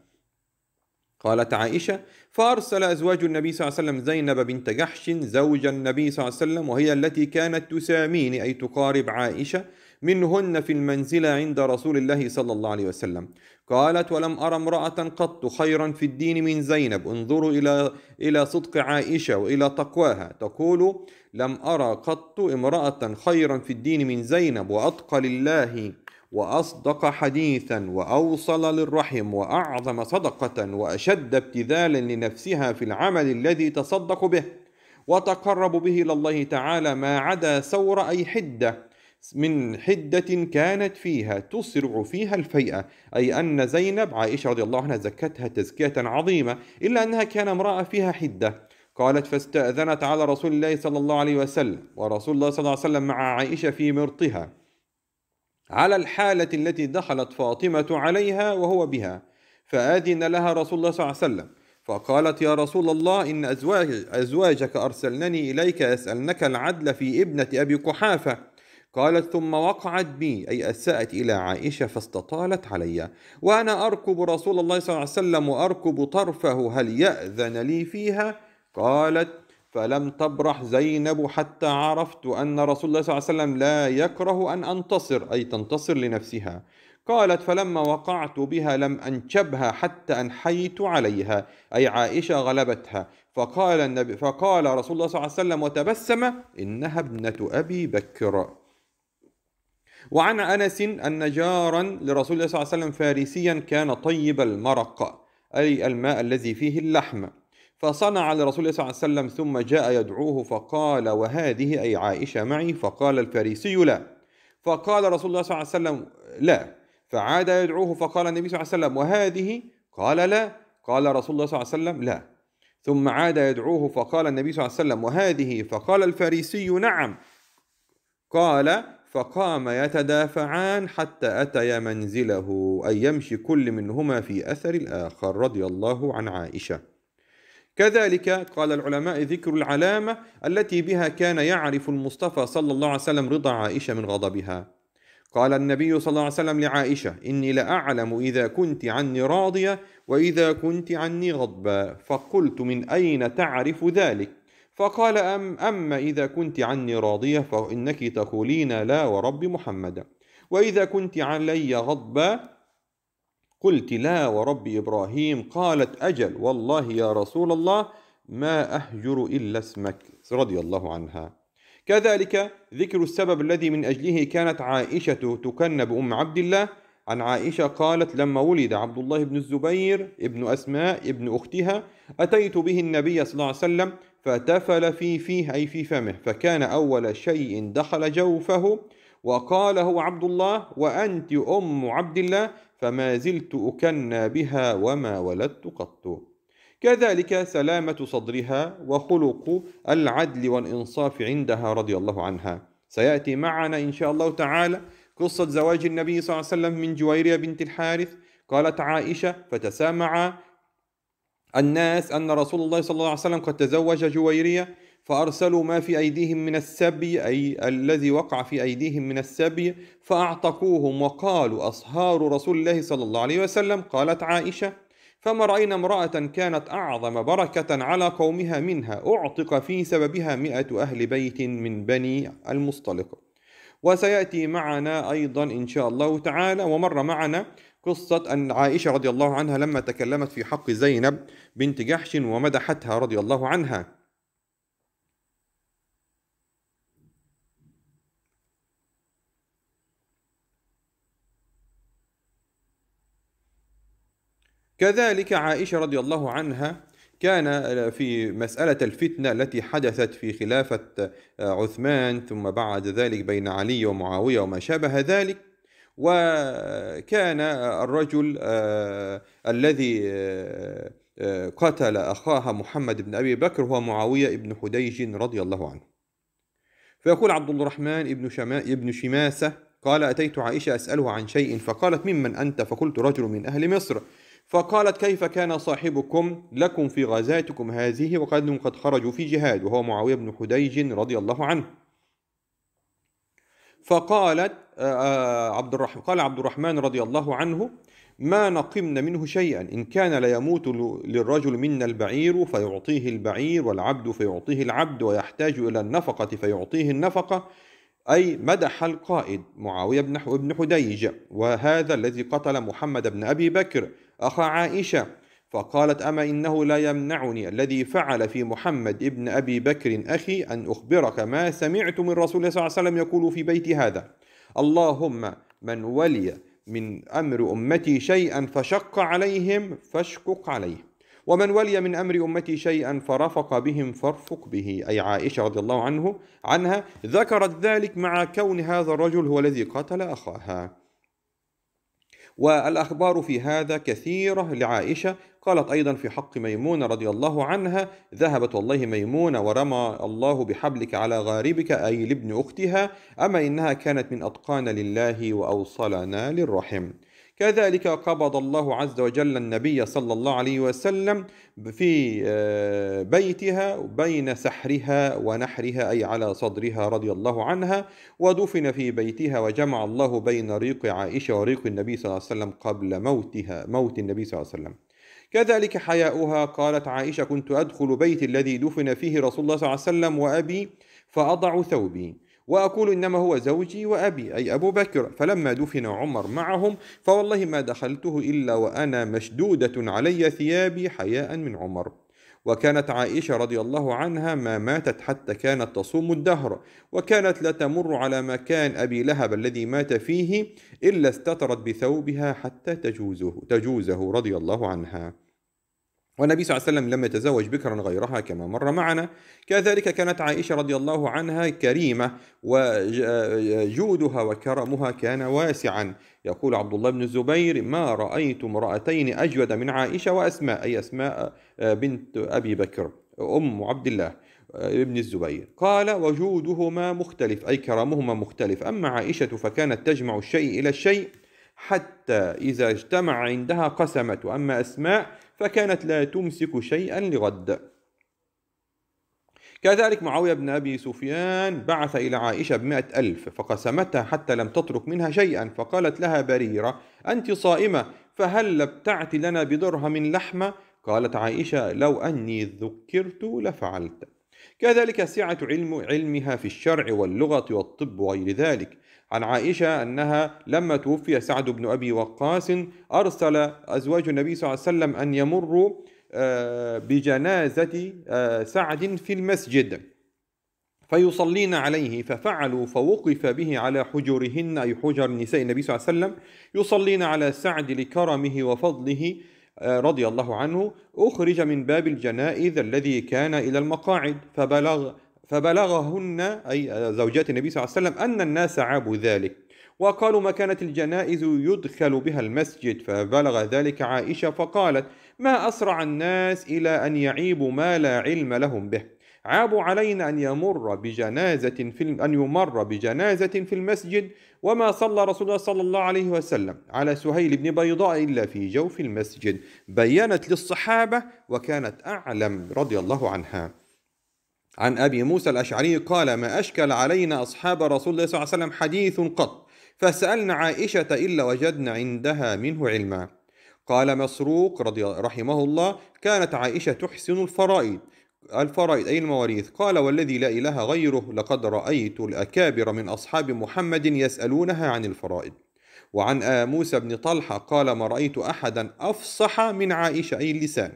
قالت عائشة فأرسل أزواج النبي صلى الله عليه وسلم زينب بنت جحش زوج النبي صلى الله عليه وسلم وهي التي كانت تساميني أي تقارب عائشة منهن في المنزلة عند رسول الله صلى الله عليه وسلم قالت ولم أرى امرأة قط خيرا في الدين من زينب انظروا إلى, إلى صدق عائشة وإلى تقواها تقول لم أرى قط امرأة خيرا في الدين من زينب وأتقى لله واصدق حديثا واوصل للرحم واعظم صدقه واشد ابتذالا لنفسها في العمل الذي تصدق به وتقرب به الى الله تعالى ما عدا ثور اي حده من حدة كانت فيها تسرع فيها الفيئة أي أن زينب عائشة رضي الله عنها زكتها تزكية عظيمة إلا أنها كان امرأة فيها حدة قالت فاستأذنت على رسول الله صلى الله عليه وسلم ورسول الله صلى الله عليه وسلم مع عائشة في مرطها على الحالة التي دخلت فاطمة عليها وهو بها فآذن لها رسول الله صلى الله عليه وسلم فقالت يا رسول الله إن أزواج أزواجك أرسلنني إليك يسألنك العدل في ابنة أبي قحافة قالت ثم وقعت بي أي أسأت إلى عائشة فاستطالت علي وأنا أركب رسول الله صلى الله عليه وسلم وأركب طرفه هل يأذن لي فيها قالت فلم تبرح زينب حتى عرفت أن رسول الله صلى الله عليه وسلم لا يكره أن أنتصر أي تنتصر لنفسها قالت فلما وقعت بها لم أنشبها حتى أنحيت عليها أي عائشة غلبتها فقال, النبي فقال رسول الله صلى الله عليه وسلم وتبسم إنها ابنة أبي بكر وعن أنس أن جارا لرسول الله صلى الله عليه وسلم فارسيا كان طيب المرق أي الماء الذي فيه اللحم فصنع لرسول الله صلى الله عليه وسلم ثم جاء يدعوه فقال وهذه أي عائشة معي فقال الفريسي لا فقال رسول الله صلى الله عليه وسلم لا فعاد يدعوه فقال النبي صلى الله عليه وسلم وهذه قال لا قال رسول الله صلى الله عليه وسلم لا ثم عاد يدعوه فقال النبي صلى الله عليه وسلم وهذه فقال الفريسي نعم قال فقام يتدافعان حتى أتيا منزله أي يمشي كل منهما في أثر الآخر رضي الله عن عائشة كذلك قال العلماء ذكر العلامة التي بها كان يعرف المصطفى صلى الله عليه وسلم رضا عائشة من غضبها. قال النبي صلى الله عليه وسلم لعائشة: إني لأعلم إذا كنت عني راضية وإذا كنت عني غضبا فقلت من أين تعرف ذلك؟ فقال أم أما إذا كنت عني راضية فإنك تقولين لا ورب محمدا، وإذا كنت علي غضبا قلت لا ورب إبراهيم قالت أجل والله يا رسول الله ما أهجر إلا اسمك رضي الله عنها كذلك ذكر السبب الذي من أجله كانت عائشة تكن بأم عبد الله عن عائشة قالت لما ولد عبد الله بن الزبير ابن أسماء ابن أختها أتيت به النبي صلى الله عليه وسلم فتفل في فيه أي في فمه فكان أول شيء دخل جوفه وقال هو عبد الله وأنت أم عبد الله فما زلت أكنى بها وما ولدت قط كذلك سلامة صدرها وخلق العدل والإنصاف عندها رضي الله عنها سيأتي معنا إن شاء الله تعالى قصة زواج النبي صلى الله عليه وسلم من جويرية بنت الحارث قالت عائشة فتسامع الناس أن رسول الله صلى الله عليه وسلم قد تزوج جويرية فأرسلوا ما في أيديهم من السبي أي الذي وقع في أيديهم من السبي فأعتقوهم وقالوا أصهار رسول الله صلى الله عليه وسلم قالت عائشة فما رأينا امرأة كانت أعظم بركة على قومها منها أعتق في سببها مئة أهل بيت من بني المصطلق وسيأتي معنا أيضا إن شاء الله تعالى ومر معنا قصة أن عائشة رضي الله عنها لما تكلمت في حق زينب بنت جحش ومدحتها رضي الله عنها كذلك عائشة رضي الله عنها كان آه، في مسألة الفتنة التي حدثت في خلافة آه، عثمان ثم بعد ذلك بين علي ومعاوية وما شابه ذلك وكان آه، الرجل الذي قتل أخاها محمد بن أبي بكر هو معاوية بن حديج رضي الله عنه فيقول عبد الرحمن بن, شما بن شماسة قال أتيت عائشة أسأله عن شيء فقالت ممن أنت فقلت رجل من أهل مصر فقالت كيف كان صاحبكم لكم في غزاتكم هذه وقد قد خرجوا في جهاد وهو معاوية بن حديج رضي الله عنه فقالت آه، آه، عبد الرحمن قال عبد الرحمن رضي الله عنه ما نقمن منه شيئا إن كان ليموت للرجل منا البعير فيعطيه البعير والعبد فيعطيه العبد ويحتاج إلى النفقة فيعطيه النفقة أي مدح القائد معاوية بن حديج وهذا الذي قتل محمد بن أبي بكر أخا عائشة فقالت أما إنه لا يمنعني الذي فعل في محمد ابن أبي بكر أخي أن أخبرك ما سمعت من رسول الله صلى الله عليه وسلم يقول في بيت هذا اللهم من ولي من أمر أمتي شيئا فشق عليهم فاشقق عليه ومن ولي من أمر أمتي شيئا فرفق بهم فارفق به أي عائشة رضي الله عنه عنها ذكرت ذلك مع كون هذا الرجل هو الذي قتل أخاها والأخبار في هذا كثيرة لعائشة قالت أيضا في حق ميمونة رضي الله عنها ذهبت والله ميمونة ورمى الله بحبلك على غاربك أي لابن أختها أما إنها كانت من أتقان لله وأوصلنا للرحم كذلك قبض الله عز وجل النبي صلى الله عليه وسلم في آه، بيتها بين سحرها ونحرها أي على صدرها رضي الله عنها ودفن في بيتها وجمع الله بين ريق عائشة وريق النبي صلى الله عليه وسلم قبل موتها موت النبي صلى الله عليه وسلم كذلك حياؤها قالت عائشة كنت أدخل بيتي الذي دفن فيه رسول الله صلى الله عليه وسلم وأبي فأضع ثوبي وأقول إنما هو زوجي وأبي أي أبو بكر فلما دفن عمر معهم فوالله ما دخلته إلا وأنا مشدودة علي ثيابي حياء من عمر وكانت عائشة رضي الله عنها ما ماتت حتى كانت تصوم الدهر وكانت لا تمر على مكان أبي لهب الذي مات فيه إلا استترت بثوبها حتى تجوزه, تجوزه رضي الله عنها والنبي صلى الله عليه وسلم لم يتزوج بكرا غيرها كما مر معنا كذلك كانت عائشة رضي الله عنها كريمة وجودها وكرمها كان واسعا يقول عبد الله بن الزبير ما رأيت امرأتين أجود من عائشة وأسماء أي أسماء آه، بنت أبي بكر أم عبد الله ابن آه، الزبير قال وجودهما مختلف أي كرمهما مختلف أما عائشة فكانت تجمع الشيء إلى الشيء حتى إذا اجتمع عندها قسمت وأما أسماء فكانت لا تمسك شيئا لغد كذلك معاوية بن أبي سفيان بعث إلى عائشة بمائة ألف فقسمتها حتى لم تترك منها شيئا فقالت لها بريرة أنت صائمة فهل ابتعت لنا بدرهم لحمة قالت عائشة لو أني ذكرت لفعلت كذلك سعة علم علمها في الشرع واللغة والطب وغير ذلك عن عائشة أنها لما توفي سعد بن أبي وقاص أرسل أزواج النبي صلى الله عليه وسلم أن يمروا آه، بجنازة آه، سعد في المسجد فيصلين عليه ففعلوا فوقف به على حجرهن أي حجر نساء النبي صلى الله عليه وسلم يصلين على سعد لكرمه وفضله آه، رضي الله عنه أخرج من باب الجنائز الذي كان إلى المقاعد فبلغ فبلغهن أي زوجات النبي صلى الله عليه وسلم أن الناس عابوا ذلك وقالوا ما كانت الجنائز يدخل بها المسجد فبلغ ذلك عائشة فقالت ما أسرع الناس إلى أن يعيبوا ما لا علم لهم به عابوا علينا أن يمر بجنازة في أن يمر بجنازة في المسجد وما صلى رسول الله صلى الله عليه وسلم على سهيل بن بيضاء إلا في جوف المسجد بينت للصحابة وكانت أعلم رضي الله عنها عن أبي موسى الأشعري قال ما أشكل علينا أصحاب رسول الله صلى الله عليه وسلم حديث قط فسألنا عائشة إلا وجدنا عندها منه علما قال مسروق رضي رحمه الله كانت عائشة تحسن الفرائض الفرائض أي المواريث قال والذي لا إله غيره لقد رأيت الأكابر من أصحاب محمد يسألونها عن الفرائض وعن موسى بن طلحة قال ما رأيت أحدا أفصح من عائشة أي اللسان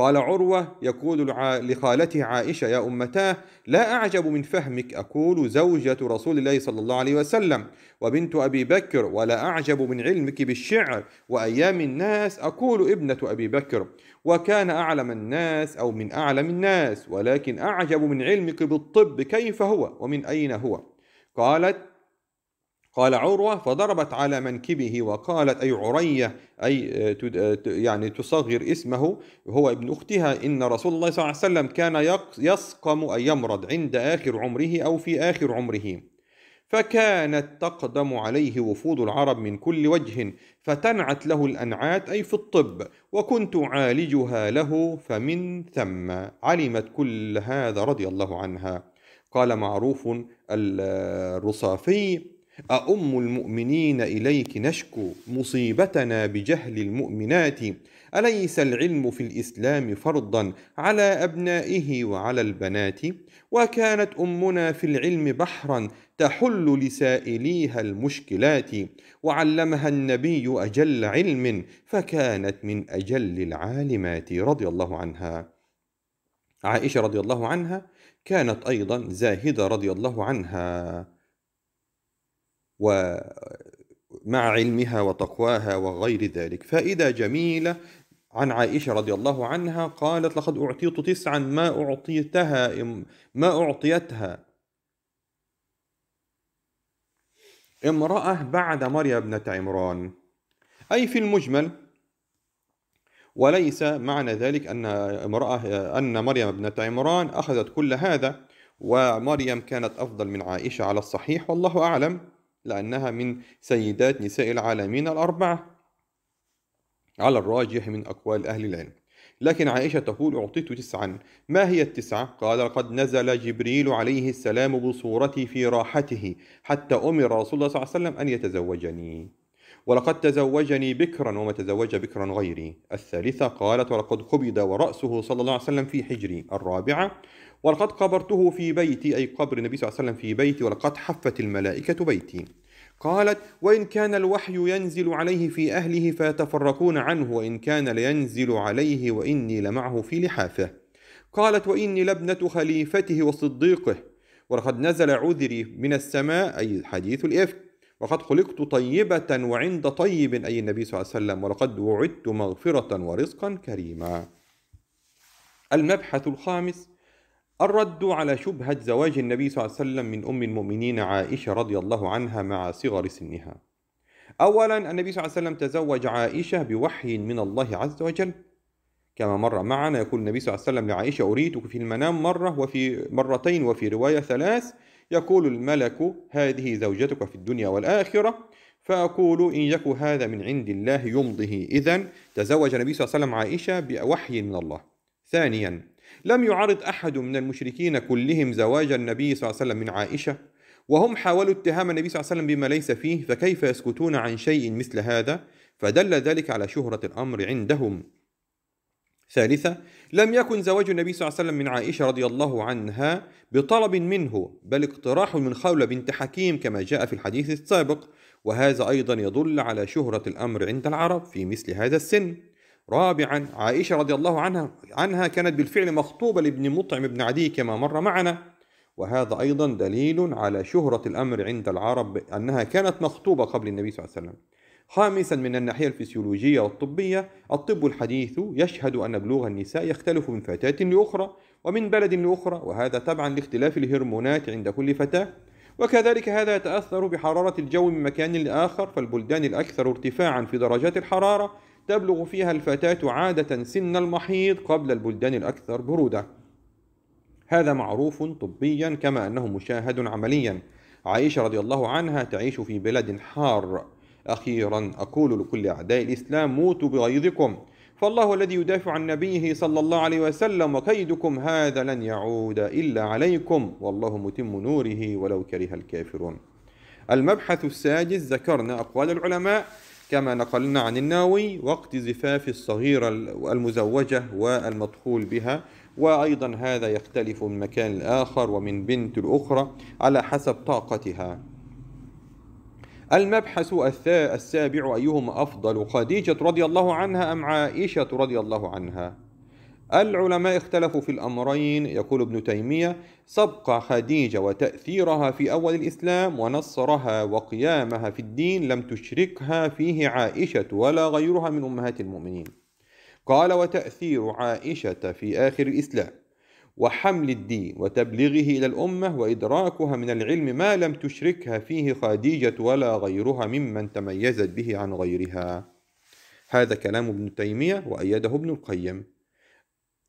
قال عروة يقول لخالته عائشة يا أمتاه لا أعجب من فهمك أقول زوجة رسول الله صلى الله عليه وسلم وبنت أبي بكر ولا أعجب من علمك بالشعر وأيام الناس أقول ابنة أبي بكر وكان أعلم الناس أو من أعلم الناس ولكن أعجب من علمك بالطب كيف هو ومن أين هو قالت قال عروة فضربت على منكبه وقالت أي عرية أي آه، آه، يعني تصغر اسمه هو ابن أختها إن رسول الله صلى الله عليه وسلم كان يسقم أن يمرض عند آخر عمره أو في آخر عمره فكانت تقدم عليه وفود العرب من كل وجه فتنعت له الأنعات أي في الطب وكنت عالجها له فمن ثم علمت كل هذا رضي الله عنها قال معروف آه، الرصافي أأم المؤمنين إليك نشكو مصيبتنا بجهل المؤمنات أليس العلم في الإسلام فرضا على أبنائه وعلى البنات وكانت أمنا في العلم بحرا تحل لسائليها المشكلات وعلمها النبي أجل علم فكانت من أجل العالمات رضي الله عنها عائشة رضي الله عنها كانت أيضا زاهدة رضي الله عنها ومع علمها وتقواها وغير ذلك فإذا جميلة عن عائشة رضي الله عنها قالت لقد أعطيت تسعا ما أعطيتها ما أعطيتها امرأة بعد مريم ابنة عمران أي في المجمل وليس معنى ذلك أن امرأة أن مريم ابنة عمران أخذت كل هذا ومريم كانت أفضل من عائشة على الصحيح والله أعلم لأنها من سيدات نساء العالمين الأربعة على الراجح من أقوال أهل العلم لكن عائشة تقول أعطيت تسعا ما هي التسعة؟ قال قد نزل جبريل عليه السلام بصورتي في راحته حتى أمر رسول الله صلى الله عليه وسلم أن يتزوجني ولقد تزوجني بكرا وما تزوج بكرا غيري الثالثة قالت ولقد قبض ورأسه صلى الله عليه وسلم في حجري الرابعة ولقد قبرته في بيتي أي قبر النبي صلى الله عليه وسلم في بيتي ولقد حفت الملائكة بيتي قالت وإن كان الوحي ينزل عليه في أهله فيتفرقون عنه وإن كان لينزل عليه وإني لمعه في لحافه قالت وإني لابنة خليفته وصديقه ولقد نزل عذري من السماء أي حديث الإفك وقد خلقت طيبة وعند طيب أي النبي صلى الله عليه وسلم ولقد وعدت مغفرة ورزقا كريما المبحث الخامس الرد على شبهة زواج النبي صلى الله عليه وسلم من أم المؤمنين عائشة رضي الله عنها مع صغر سنها. أولا النبي صلى الله عليه وسلم تزوج عائشة بوحي من الله عز وجل. كما مر معنا يقول النبي صلى الله عليه وسلم لعائشة أريتك في المنام مرة وفي مرتين وفي رواية ثلاث يقول الملك هذه زوجتك في الدنيا والآخرة فأقول إن يك هذا من عند الله يمضه إذا تزوج النبي صلى الله عليه وسلم عائشة بوحي من الله ثانيا لم يعارض أحد من المشركين كلهم زواج النبي صلى الله عليه وسلم من عائشة وهم حاولوا اتهام النبي صلى الله عليه وسلم بما ليس فيه فكيف يسكتون عن شيء مثل هذا فدل ذلك على شهرة الأمر عندهم ثالثا لم يكن زواج النبي صلى الله عليه وسلم من عائشة رضي الله عنها بطلب منه بل اقتراح من خولة بنت حكيم كما جاء في الحديث السابق وهذا أيضا يدل على شهرة الأمر عند العرب في مثل هذا السن رابعا عائشة رضي الله عنها عنها كانت بالفعل مخطوبة لابن مطعم بن عدي كما مر معنا وهذا أيضا دليل على شهرة الأمر عند العرب أنها كانت مخطوبة قبل النبي صلى الله عليه وسلم خامسا من الناحية الفسيولوجية والطبية الطب الحديث يشهد أن بلوغ النساء يختلف من فتاة لأخرى ومن بلد لأخرى وهذا طبعا لاختلاف الهرمونات عند كل فتاة وكذلك هذا يتأثر بحرارة الجو من مكان لآخر فالبلدان الأكثر ارتفاعا في درجات الحرارة تبلغ فيها الفتاة عادة سن المحيض قبل البلدان الأكثر برودة. هذا معروف طبيا كما أنه مشاهد عمليا. عائشة رضي الله عنها تعيش في بلد حار. أخيرا أقول لكل أعداء الإسلام موتوا بغيظكم فالله الذي يدافع عن نبيه صلى الله عليه وسلم وكيدكم هذا لن يعود إلا عليكم والله متم نوره ولو كره الكافرون. المبحث السادس ذكرنا أقوال العلماء كما نقلنا عن الناوي وقت زفاف الصغيرة المزوجة والمدخول بها وأيضا هذا يختلف من مكان الآخر ومن بنت الأخرى على حسب طاقتها المبحث السابع أيهما أفضل خديجة رضي الله عنها أم عائشة رضي الله عنها العلماء اختلفوا في الأمرين يقول ابن تيمية سبق خديجة وتأثيرها في أول الإسلام ونصرها وقيامها في الدين لم تشركها فيه عائشة ولا غيرها من أمهات المؤمنين قال وتأثير عائشة في آخر الإسلام وحمل الدين وتبليغه إلى الأمة وإدراكها من العلم ما لم تشركها فيه خديجة ولا غيرها ممن تميزت به عن غيرها هذا كلام ابن تيمية وأيده ابن القيم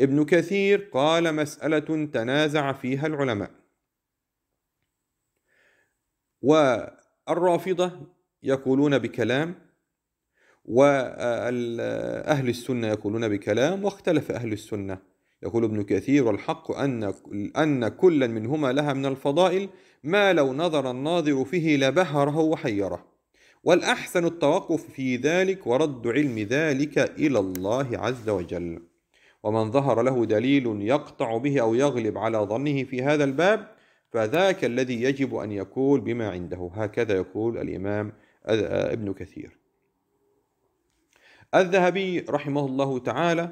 ابن كثير قال مسألة تنازع فيها العلماء والرافضة يقولون بكلام وأهل السنة يقولون بكلام واختلف أهل السنة يقول ابن كثير والحق أن أن كلا منهما لها من الفضائل ما لو نظر الناظر فيه لبهره وحيره والأحسن التوقف في ذلك ورد علم ذلك إلى الله عز وجل ومن ظهر له دليل يقطع به أو يغلب على ظنه في هذا الباب فذاك الذي يجب أن يقول بما عنده هكذا يقول الإمام آه، ابن كثير الذهبي رحمه الله تعالى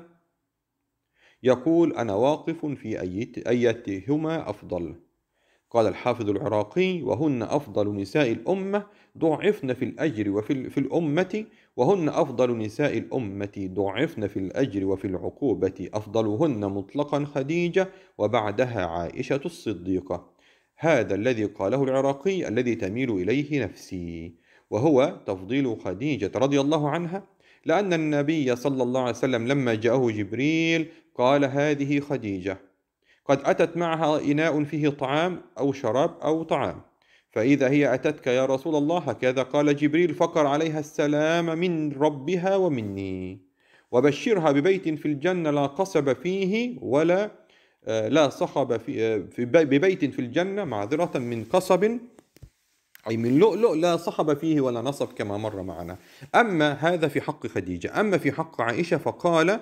يقول أنا واقف في أيتهما أفضل قال الحافظ العراقي وهن أفضل نساء الأمة ضعفن في الأجر وفي في الأمة وهن أفضل نساء الأمة ضعفن في الأجر وفي العقوبة أفضلهن مطلقا خديجة وبعدها عائشة الصديقة هذا الذي قاله العراقي الذي تميل إليه نفسي وهو تفضيل خديجة رضي الله عنها لأن النبي صلى الله عليه وسلم لما جاءه جبريل قال هذه خديجة قد أتت معها إناء فيه طعام أو شراب أو طعام فإذا هي أتتك يا رسول الله هكذا قال جبريل فقر عليها السلام من ربها ومني وبشرها ببيت في الجنة لا قصب فيه ولا آه، لا صخب في آه، ببيت في الجنة معذرة من قصب أي من لؤلؤ لا صخب فيه ولا نصب كما مر معنا أما هذا في حق خديجة أما في حق عائشة فقال آه،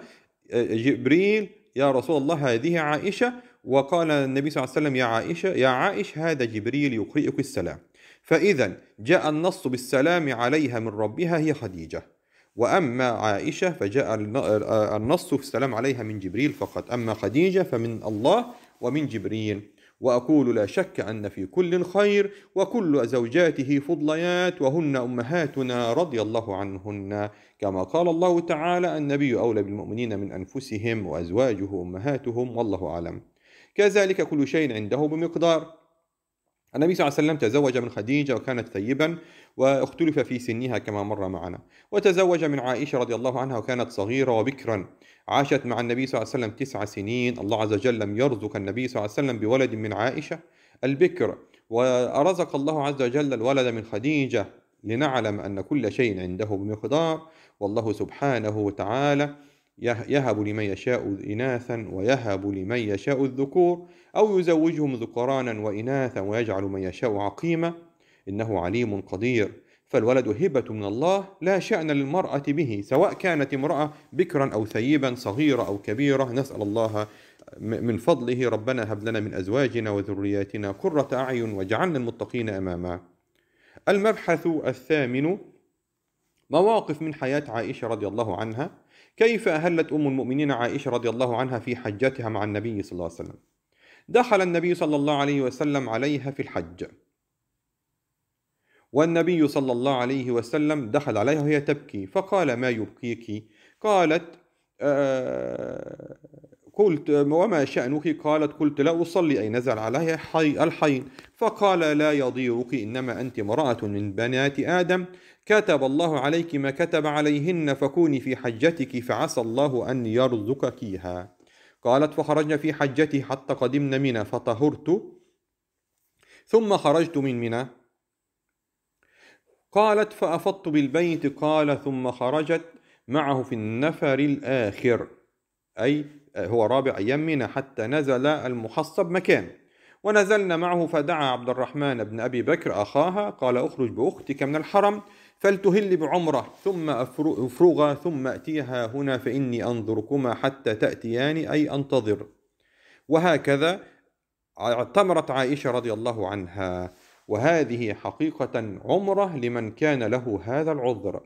جبريل يا رسول الله هذه عائشة وقال النبي صلى الله عليه وسلم يا عائشة يا عائش هذا جبريل يقرئك السلام فإذا جاء النص بالسلام عليها من ربها هي خديجة وأما عائشة فجاء النص في السلام عليها من جبريل فقط أما خديجة فمن الله ومن جبريل وأقول لا شك أن في كل خير وكل زوجاته فضليات وهن أمهاتنا رضي الله عنهن كما قال الله تعالى النبي أولى بالمؤمنين من أنفسهم وأزواجه أمهاتهم والله أعلم كذلك كل شيء عنده بمقدار النبي صلى الله عليه وسلم تزوج من خديجة وكانت ثيبا واختلف في سنها كما مر معنا وتزوج من عائشة رضي الله عنها وكانت صغيرة وبكرا عاشت مع النبي صلى الله عليه وسلم تسع سنين الله عز وجل لم يرزق النبي صلى الله عليه وسلم بولد من عائشة البكر وأرزق الله عز وجل الولد من خديجة لنعلم أن كل شيء عنده بمقدار والله سبحانه وتعالى يهب لمن يشاء إناثا ويهب لمن يشاء الذكور أو يزوجهم ذكرانا وإناثا ويجعل من يشاء عقيما إنه عليم قدير فالولد هبة من الله لا شأن للمرأة به سواء كانت امرأة بكرا أو ثيبا صغيرة أو كبيرة نسأل الله من فضله ربنا هب لنا من أزواجنا وذرياتنا قرة أعين واجعلنا المتقين أماما المبحث الثامن مواقف من حياة عائشة رضي الله عنها كيف أهلت أم المؤمنين عائشة رضي الله عنها في حجتها مع النبي صلى الله عليه وسلم دخل النبي صلى الله عليه وسلم عليها في الحج والنبي صلى الله عليه وسلم دخل عليها وهي تبكي فقال ما يبكيك قالت آه قلت وما شأنك قالت قلت لا أصلي أي نزل عليها حي الحين فقال لا يضيرك إنما أنت امرأة من بنات آدم كتب الله عليك ما كتب عليهن فكوني في حجتك فعسى الله أن يرزقكيها قالت فخرجنا في حجتي حتى قدمنا منى فطهرت ثم خرجت من منى قالت فأفضت بالبيت قال ثم خرجت معه في النفر الآخر أي هو رابع أيام منى حتى نزل المحصب مكان ونزلنا معه فدعا عبد الرحمن بن أبي بكر أخاها قال أخرج بأختك من الحرم فلتهل بعمرة ثم أفرغا ثم أتيها هنا فإني أنظركما حتى تأتيان أي أنتظر وهكذا اعتمرت عائشة رضي الله عنها وهذه حقيقة عمرة لمن كان له هذا العذر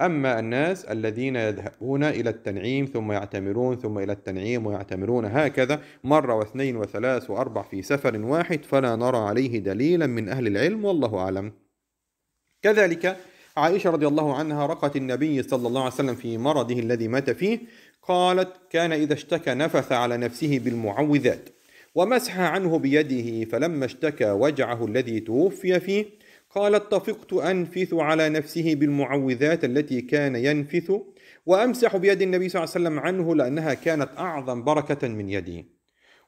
أما الناس الذين يذهبون إلى التنعيم ثم يعتمرون ثم إلى التنعيم ويعتمرون هكذا مرة واثنين وثلاث وأربع في سفر واحد فلا نرى عليه دليلا من أهل العلم والله أعلم كذلك عائشة رضي الله عنها رقت النبي صلى الله عليه وسلم في مرضه الذي مات فيه قالت كان إذا اشتكى نفث على نفسه بالمعوذات ومسح عنه بيده فلما اشتكى وجعه الذي توفي فيه قالت طفقت أنفث على نفسه بالمعوذات التي كان ينفث وأمسح بيد النبي صلى الله عليه وسلم عنه لأنها كانت أعظم بركة من يده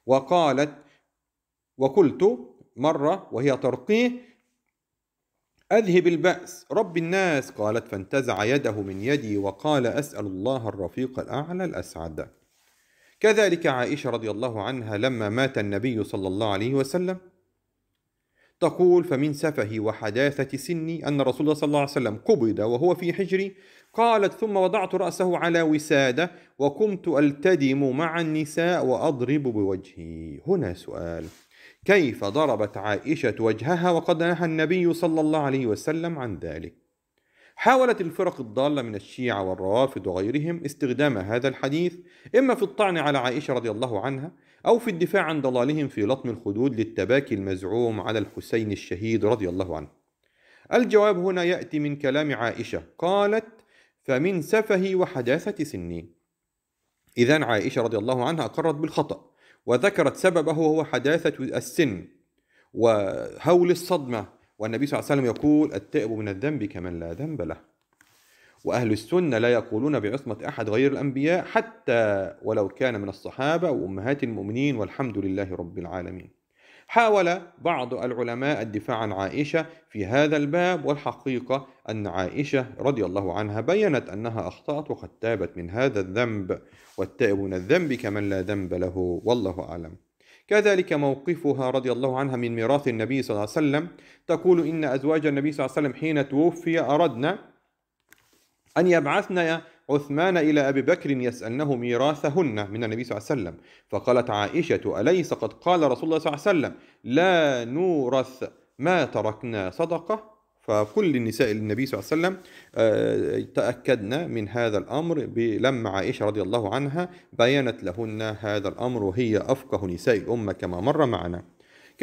وقالت وقلت مرة وهي ترقيه أذهب البأس رب الناس قالت فانتزع يده من يدي وقال أسأل الله الرفيق الأعلى الأسعد كذلك عائشة رضي الله عنها لما مات النبي صلى الله عليه وسلم تقول فمن سفه وحداثة سني أن رسول الله صلى الله عليه وسلم قبض وهو في حجري قالت ثم وضعت رأسه على وسادة وقمت ألتدم مع النساء وأضرب بوجهي هنا سؤال كيف ضربت عائشة وجهها وقد نهى النبي صلى الله عليه وسلم عن ذلك حاولت الفرق الضالة من الشيعة والروافد وغيرهم استخدام هذا الحديث إما في الطعن على عائشة رضي الله عنها أو في الدفاع عن ضلالهم في لطم الخدود للتباكي المزعوم على الحسين الشهيد رضي الله عنه الجواب هنا يأتي من كلام عائشة قالت فمن سفهي وحداثة سني إذا عائشة رضي الله عنها أقرت بالخطأ وذكرت سببه وهو حداثة السن وهول الصدمة والنبي صلى الله عليه وسلم يقول التائب من الذنب كمن لا ذنب له وأهل السنة لا يقولون بعصمة أحد غير الأنبياء حتى ولو كان من الصحابة وأمهات المؤمنين والحمد لله رب العالمين حاول بعض العلماء الدفاع عن عائشة في هذا الباب والحقيقة أن عائشة رضي الله عنها بينت أنها أخطأت وقد تابت من هذا الذنب والتائب من الذنب كمن لا ذنب له والله أعلم كذلك موقفها رضي الله عنها من ميراث النبي صلى الله عليه وسلم تقول إن أزواج النبي صلى الله عليه وسلم حين توفي أردنا أن يبعثن عثمان إلى أبي بكر يسألنه ميراثهن من النبي صلى الله عليه وسلم فقالت عائشة أليس قد قال رسول الله صلى الله عليه وسلم لا نورث ما تركنا صدقة فكل النساء للنبي صلى الله عليه وسلم آه، تأكدنا من هذا الأمر لما عائشة رضي الله عنها بينت لهن هذا الأمر وهي أفقه نساء الأمة كما مر معنا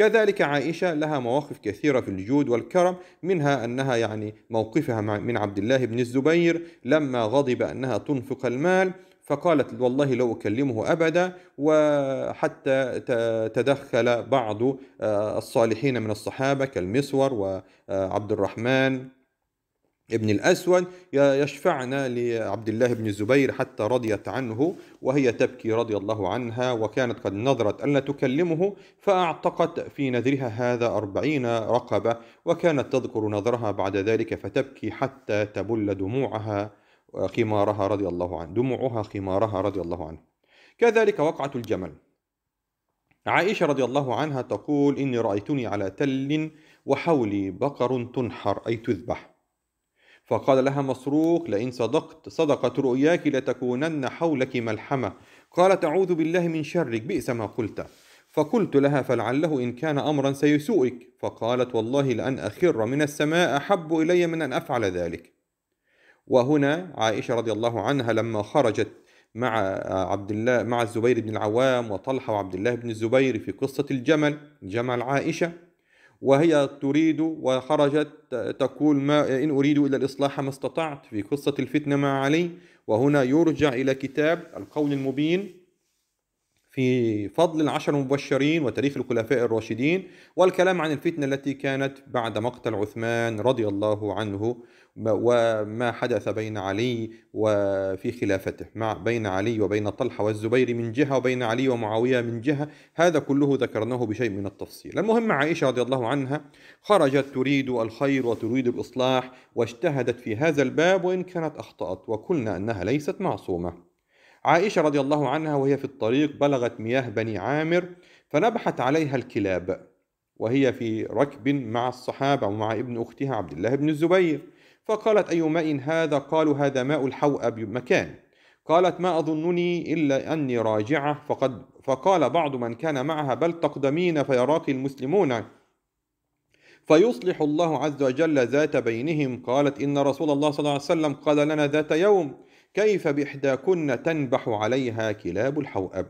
كذلك عائشة لها مواقف كثيرة في الجود والكرم منها أنها يعني موقفها من عبد الله بن الزبير لما غضب أنها تنفق المال فقالت والله لو أكلمه أبدا وحتى تدخل بعض آه، الصالحين من الصحابة كالمسور وعبد الرحمن ابن الأسود يشفعنا لعبد الله بن الزبير حتى رضيت عنه وهي تبكي رضي الله عنها وكانت قد نظرت ألا تكلمه فأعتقت في نذرها هذا أربعين رقبة وكانت تذكر نظرها بعد ذلك فتبكي حتى تبل دموعها خمارها رضي الله عنه دموعها خمارها رضي الله عنه كذلك وقعة الجمل عائشة رضي الله عنها تقول إني رأيتني على تل وحولي بقر تنحر أي تذبح فقال لها مسروق لئن صدقت صدقت رؤياك لتكونن حولك ملحمة قالت أعوذ بالله من شرك بئس ما قلت فقلت لها فلعله إن كان أمرا سيسوءك فقالت والله لأن أخر من السماء أحب إلي من أن أفعل ذلك وهنا عائشة رضي الله عنها لما خرجت مع عبد الله مع الزبير بن العوام وطلحة وعبد الله بن الزبير في قصة الجمل جمل عائشة وهي تريد وخرجت تقول ما إن أريد إلا الإصلاح ما استطعت في قصة الفتنة مع علي وهنا يرجع إلى كتاب القول المبين في فضل العشر المبشرين وتاريخ الخلفاء الراشدين والكلام عن الفتنة التي كانت بعد مقتل عثمان رضي الله عنه وما حدث بين علي وفي خلافته مع بين علي وبين طلحة والزبير من جهة وبين علي ومعاوية من جهة هذا كله ذكرناه بشيء من التفصيل المهم عائشة رضي الله عنها خرجت تريد الخير وتريد الإصلاح واجتهدت في هذا الباب وإن كانت أخطأت وقلنا أنها ليست معصومة عائشة رضي الله عنها وهي في الطريق بلغت مياه بني عامر فنبحت عليها الكلاب وهي في ركب مع الصحابة ومع ابن أختها عبد الله بن الزبير فقالت أي ماء هذا قالوا هذا ماء الحوء بمكان قالت ما أظنني إلا أني راجعة فقد فقال بعض من كان معها بل تقدمين فيراك المسلمون فيصلح الله عز وجل ذات بينهم قالت إن رسول الله صلى الله عليه وسلم قال لنا ذات يوم كيف بإحداكن تنبح عليها كلاب الحوأب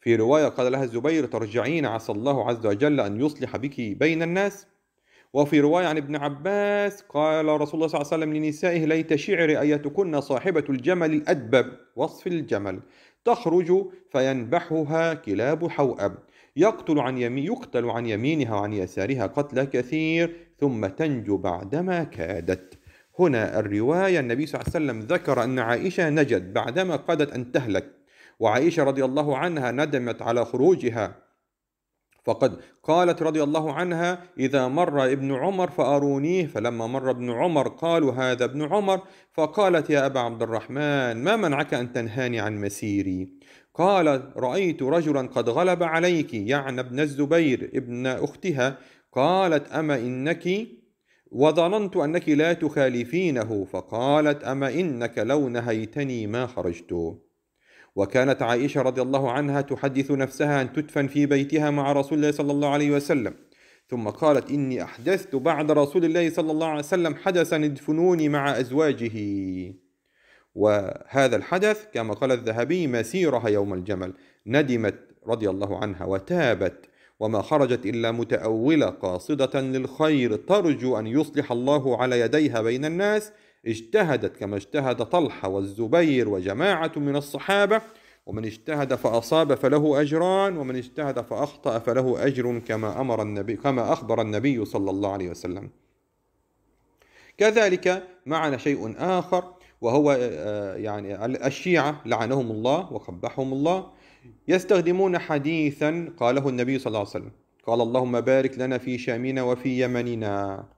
في رواية قال لها الزبير ترجعين عسى الله عز وجل أن يصلح بك بين الناس وفي رواية عن ابن عباس قال رسول الله صلى الله عليه وسلم لنسائه ليت شعر أيتكن صاحبة الجمل الأدبب وصف الجمل تخرج فينبحها كلاب حوأب يقتل عن يمين يقتل عن يمينها وعن يسارها قتل كثير ثم تنجو بعدما كادت هنا الرواية النبي صلى الله عليه وسلم ذكر أن عائشة نجت بعدما قادت أن تهلك وعائشة رضي الله عنها ندمت على خروجها فقد قالت رضي الله عنها إذا مر ابن عمر فأرونيه فلما مر ابن عمر قالوا هذا ابن عمر فقالت يا أبا عبد الرحمن ما منعك أن تنهاني عن مسيري قال رأيت رجلا قد غلب عليك يعني ابن الزبير ابن أختها قالت أما إنك وظننت أنك لا تخالفينه فقالت أما إنك لو نهيتني ما خرجت وكانت عائشة رضي الله عنها تحدث نفسها أن تدفن في بيتها مع رسول الله صلى الله عليه وسلم ثم قالت إني أحدثت بعد رسول الله صلى الله عليه وسلم حدثا ادفنوني مع أزواجه وهذا الحدث كما قال الذهبي مسيرها يوم الجمل ندمت رضي الله عنها وتابت وما خرجت إلا متأولة قاصدة للخير ترجو أن يصلح الله على يديها بين الناس اجتهدت كما اجتهد طلحة والزبير وجماعة من الصحابة ومن اجتهد فأصاب فله أجران ومن اجتهد فأخطأ فله أجر كما أمر النبي كما أخبر النبي صلى الله عليه وسلم. كذلك معنا شيء آخر وهو آه، يعني الشيعة لعنهم الله وقبحهم الله يستخدمون حديثا قاله النبي صلى الله عليه وسلم قال اللهم بارك لنا في شامنا وفي يمننا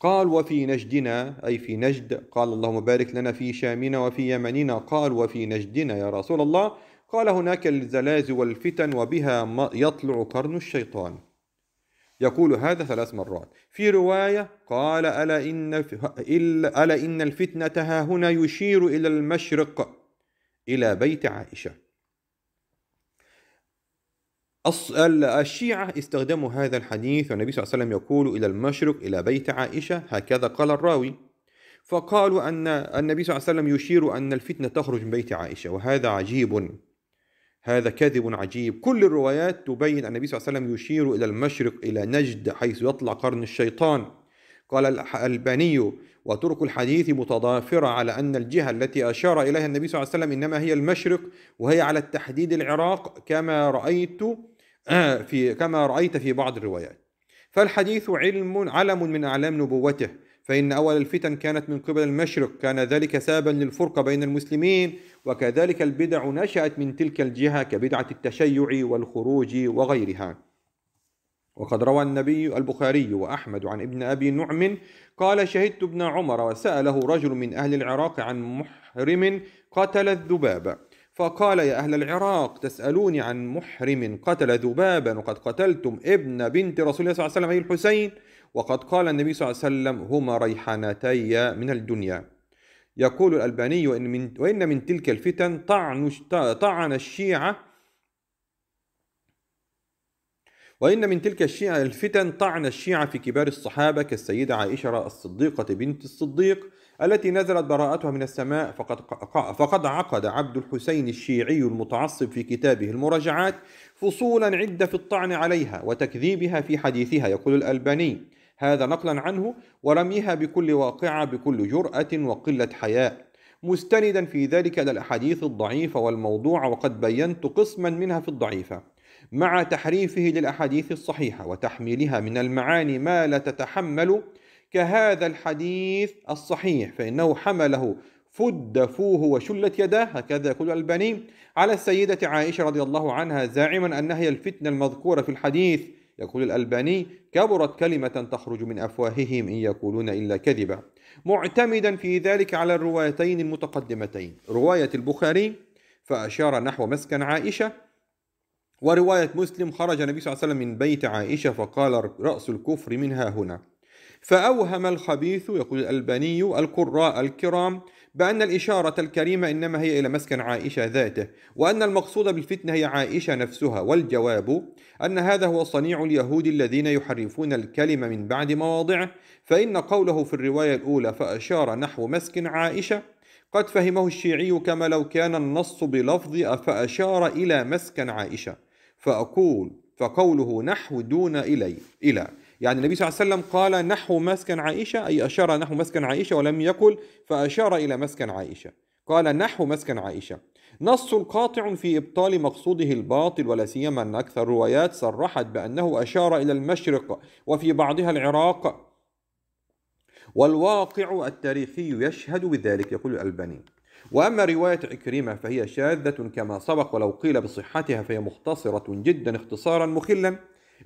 قال وفي نجدنا أي في نجد قال اللهم بارك لنا في شامنا وفي يمننا قال وفي نجدنا يا رسول الله قال هناك الزلازل والفتن وبها يطلع قرن الشيطان يقول هذا ثلاث مرات في رواية قال ألا إن, ألا إن الفتنة ها هنا يشير إلى المشرق إلى بيت عائشة الشيعة استخدموا هذا الحديث والنبي صلى الله عليه وسلم يقول إلى المشرق إلى بيت عائشة هكذا قال الراوي فقالوا أن النبي صلى الله عليه وسلم يشير أن الفتنة تخرج من بيت عائشة وهذا عجيب هذا كذب عجيب كل الروايات تبين أن النبي صلى الله عليه وسلم يشير إلى المشرق إلى نجد حيث يطلع قرن الشيطان قال الألباني وطرق الحديث متضافرة على أن الجهة التي أشار إليها النبي صلى الله عليه وسلم إنما هي المشرق وهي على التحديد العراق كما رأيت آه، في كما رأيت في بعض الروايات فالحديث علم علم من أعلام نبوته فإن أول الفتن كانت من قبل المشرق كان ذلك سببا للفرقة بين المسلمين وكذلك البدع نشأت من تلك الجهة كبدعة التشيع والخروج وغيرها وقد روى النبي البخاري وأحمد عن ابن أبي نعم قال شهدت ابن عمر وسأله رجل من أهل العراق عن محرم قتل الذباب فقال يا أهل العراق تسألوني عن محرم قتل ذبابا وقد قتلتم ابن بنت رسول الله صلى الله عليه وسلم أي الحسين وقد قال النبي صلى الله عليه وسلم هما ريحانتي من الدنيا يقول الألباني وإن من, وإن من تلك الفتن طعن, طعن الشيعة وإن من تلك الشيعة الفتن طعن الشيعة في كبار الصحابة كالسيدة عائشة الصديقة بنت الصديق التي نزلت براءتها من السماء فقد, فقد عقد عبد الحسين الشيعي المتعصب في كتابه المراجعات فصولا عدة في الطعن عليها وتكذيبها في حديثها يقول الألباني هذا نقلا عنه ورميها بكل واقعة بكل جرأة وقلة حياء مستندا في ذلك إلى الأحاديث الضعيفة والموضوعة وقد بينت قسما منها في الضعيفة مع تحريفه للأحاديث الصحيحة وتحميلها من المعاني ما لا تتحمل كهذا الحديث الصحيح فإنه حمله فد فوه وشلت يداه هكذا يقول الألباني على السيدة عائشة رضي الله عنها زاعما أنها هي الفتنة المذكورة في الحديث يقول الألباني كبرت كلمة تخرج من أفواههم إن يقولون إلا كذبا معتمدا في ذلك على الروايتين المتقدمتين رواية البخاري فأشار نحو مسكن عائشة ورواية مسلم خرج النبي صلى الله عليه وسلم من بيت عائشة فقال رأس الكفر منها هنا فأوهم الخبيث يقول الألباني القراء الكرام بأن الإشارة الكريمة إنما هي إلى مسكن عائشة ذاته وأن المقصود بالفتنة هي عائشة نفسها والجواب أن هذا هو صنيع اليهود الذين يحرفون الكلمة من بعد مواضعه فإن قوله في الرواية الأولى فأشار نحو مسكن عائشة قد فهمه الشيعي كما لو كان النص بلفظ فأشار إلى مسكن عائشة فأقول فقوله نحو دون إلي إلى يعني النبي صلى الله عليه وسلم قال نحو مسكن عائشة أي أشار نحو مسكن عائشة ولم يقل فأشار إلى مسكن عائشة قال نحو مسكن عائشة نص قاطع في إبطال مقصوده الباطل ولا سيما أن أكثر الروايات صرحت بأنه أشار إلى المشرق وفي بعضها العراق والواقع التاريخي يشهد بذلك يقول الألباني وأما رواية عكرمة فهي شاذة كما سبق ولو قيل بصحتها فهي مختصرة جدا اختصارا مخلا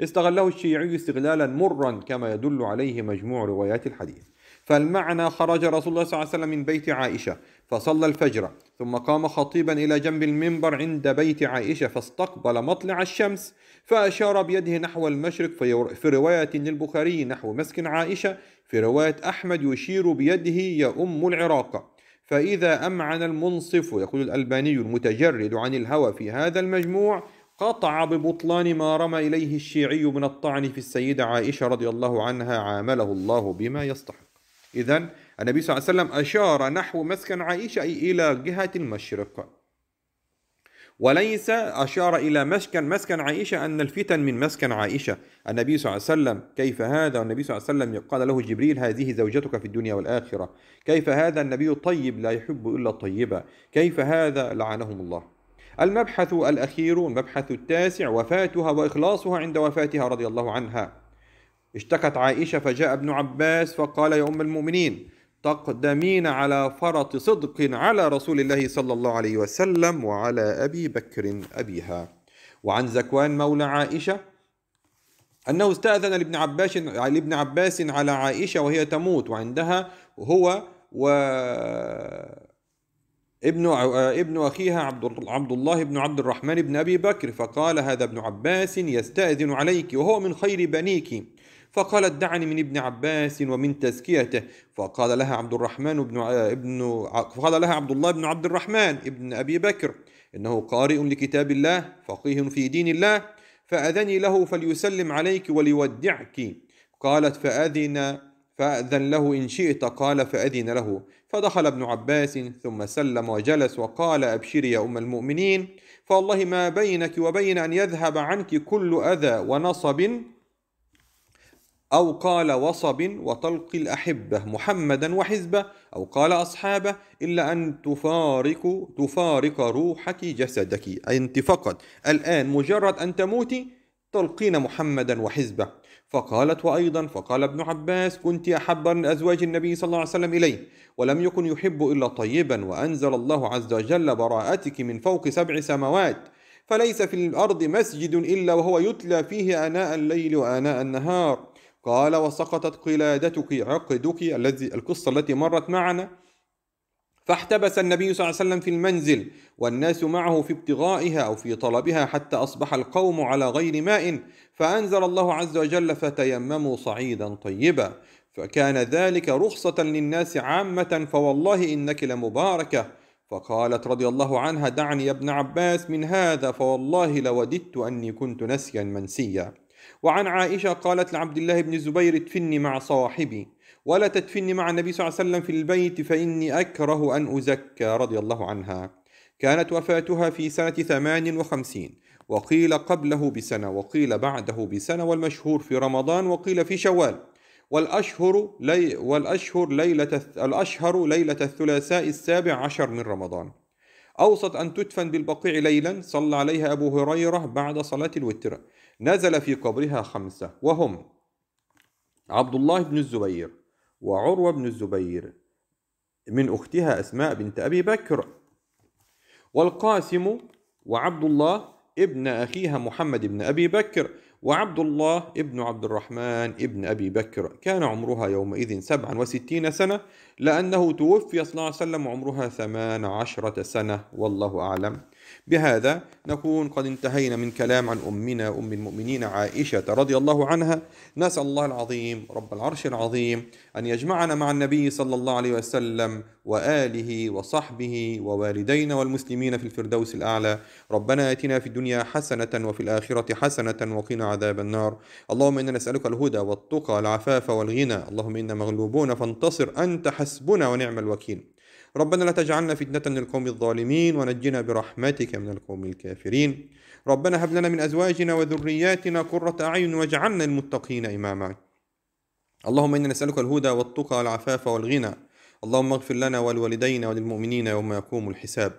استغله الشيعي استغلالا مرا كما يدل عليه مجموع روايات الحديث فالمعنى خرج رسول الله صلى الله عليه وسلم من بيت عائشة فصلى الفجر ثم قام خطيبا إلى جنب المنبر عند بيت عائشة فاستقبل مطلع الشمس فأشار بيده نحو المشرق في رواية للبخاري نحو مسكن عائشة في رواية أحمد يشير بيده يا أم العراق فإذا أمعن المنصف يقول الألباني المتجرد عن الهوى في هذا المجموع قطع ببطلان ما رمى إليه الشيعي من الطعن في السيدة عائشة رضي الله عنها عامله الله بما يستحق إذا النبي صلى الله عليه وسلم أشار نحو مسكن عائشة أي إلى جهة المشرق وليس أشار إلى مسكن مسكن عائشة أن الفتن من مسكن عائشة النبي صلى الله عليه وسلم كيف هذا النبي صلى الله عليه وسلم قال له جبريل هذه زوجتك في الدنيا والآخرة كيف هذا النبي طيب لا يحب إلا الطيبة كيف هذا لعنهم الله المبحث الأخير المبحث التاسع وفاتها وإخلاصها عند وفاتها رضي الله عنها اشتكت عائشة فجاء ابن عباس فقال يا أم المؤمنين تقدمين على فرط صدق على رسول الله صلى الله عليه وسلم وعلى أبي بكر أبيها وعن زكوان مولى عائشة أنه استأذن لابن عباس لابن عباس على عائشة وهي تموت وعندها هو و ابن آه، ابن اخيها عبد عبد الله بن عبد الرحمن بن ابي بكر فقال هذا ابن عباس يستاذن عليك وهو من خير بنيك فقالت دعني من ابن عباس ومن تزكيته فقال لها عبد الرحمن بن آه، ابن فقال لها عبد الله بن عبد الرحمن ابن ابي بكر انه قارئ لكتاب الله فقيه في دين الله فاذني له فليسلم عليك وليودعك قالت فاذن فأذن له إن شئت قال فأذن له فدخل ابن عباس ثم سلم وجلس وقال أبشري يا أم المؤمنين فوالله ما بينك وبين أن يذهب عنك كل أذى ونصب أو قال وصب وتلقي الأحبة محمدا وحزبه أو قال أصحابه إلا أن تفارق تفارق روحك جسدك أنت فقط الآن مجرد أن تموتي تلقين محمدا وحزبه فقالت وأيضا فقال ابن عباس كنت أحب أزواج النبي صلى الله عليه وسلم إليه ولم يكن يحب إلا طيبا وأنزل الله عز وجل براءتك من فوق سبع سماوات فليس في الأرض مسجد إلا وهو يتلى فيه آناء الليل وآناء النهار قال وسقطت قلادتك عقدك الذي القصة التي مرت معنا فاحتبس النبي صلى الله عليه وسلم في المنزل والناس معه في ابتغائها او في طلبها حتى اصبح القوم على غير ماء فأنزل الله عز وجل فتيمموا صعيدا طيبا فكان ذلك رخصة للناس عامة فوالله إنك لمباركة فقالت رضي الله عنها دعني يا ابن عباس من هذا فوالله لوددت أني كنت نسيا منسيا وعن عائشة قالت لعبد الله بن الزبير ادفني مع صاحبي ولا تدفني مع النبي صلى الله عليه وسلم في البيت فإني أكره أن أزكى رضي الله عنها كانت وفاتها في سنة ثمان وخمسين وقيل قبله بسنة وقيل بعده بسنة والمشهور في رمضان وقيل في شوال والأشهر لي والأشهر ليلة الأشهر ليلة الثلاثاء السابع عشر من رمضان أوصت أن تدفن بالبقيع ليلا صلى عليها أبو هريرة بعد صلاة الوتر نزل في قبرها خمسة وهم عبد الله بن الزبير وعروة بن الزبير من أختها أسماء بنت أبي بكر والقاسم وعبد الله ابن أخيها محمد بن أبي بكر وعبد الله ابن عبد الرحمن ابن أبي بكر كان عمرها يومئذ سبعا وستين سنة لأنه توفي صلى الله عليه وسلم عمرها ثمان عشرة سنة والله أعلم بهذا نكون قد انتهينا من كلام عن أمنا أم المؤمنين عائشة رضي الله عنها نسأل الله العظيم رب العرش العظيم أن يجمعنا مع النبي صلى الله عليه وسلم وآله وصحبه ووالدينا والمسلمين في الفردوس الأعلى ربنا آتنا في الدنيا حسنة وفي الآخرة حسنة وقنا عذاب النار اللهم إنا نسألك الهدى والتقى العفاف والغنى اللهم إنا مغلوبون فانتصر أنت حسبنا ونعم الوكيل ربنا لا تجعلنا فتنة للقوم الظالمين ونجنا برحمتك من القوم الكافرين ربنا هب لنا من أزواجنا وذرياتنا قرة أعين واجعلنا المتقين إماما اللهم إنا نسألك الهدى والتقى والعفاف والغنى اللهم اغفر لنا والوالدين وللمؤمنين يوم يقوم الحساب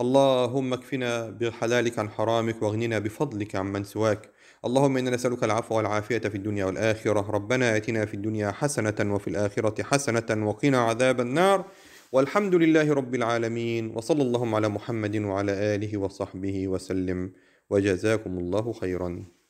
اللهم اكفنا بحلالك عن حرامك واغننا بفضلك عمن سواك اللهم إنا نسألك العفو والعافية في الدنيا والآخرة ربنا آتنا في الدنيا حسنة وفي الآخرة حسنة وقنا عذاب النار والحمد لله رب العالمين وصلى اللهم على محمد وعلى آله وصحبه وسلم وجزاكم الله خيرا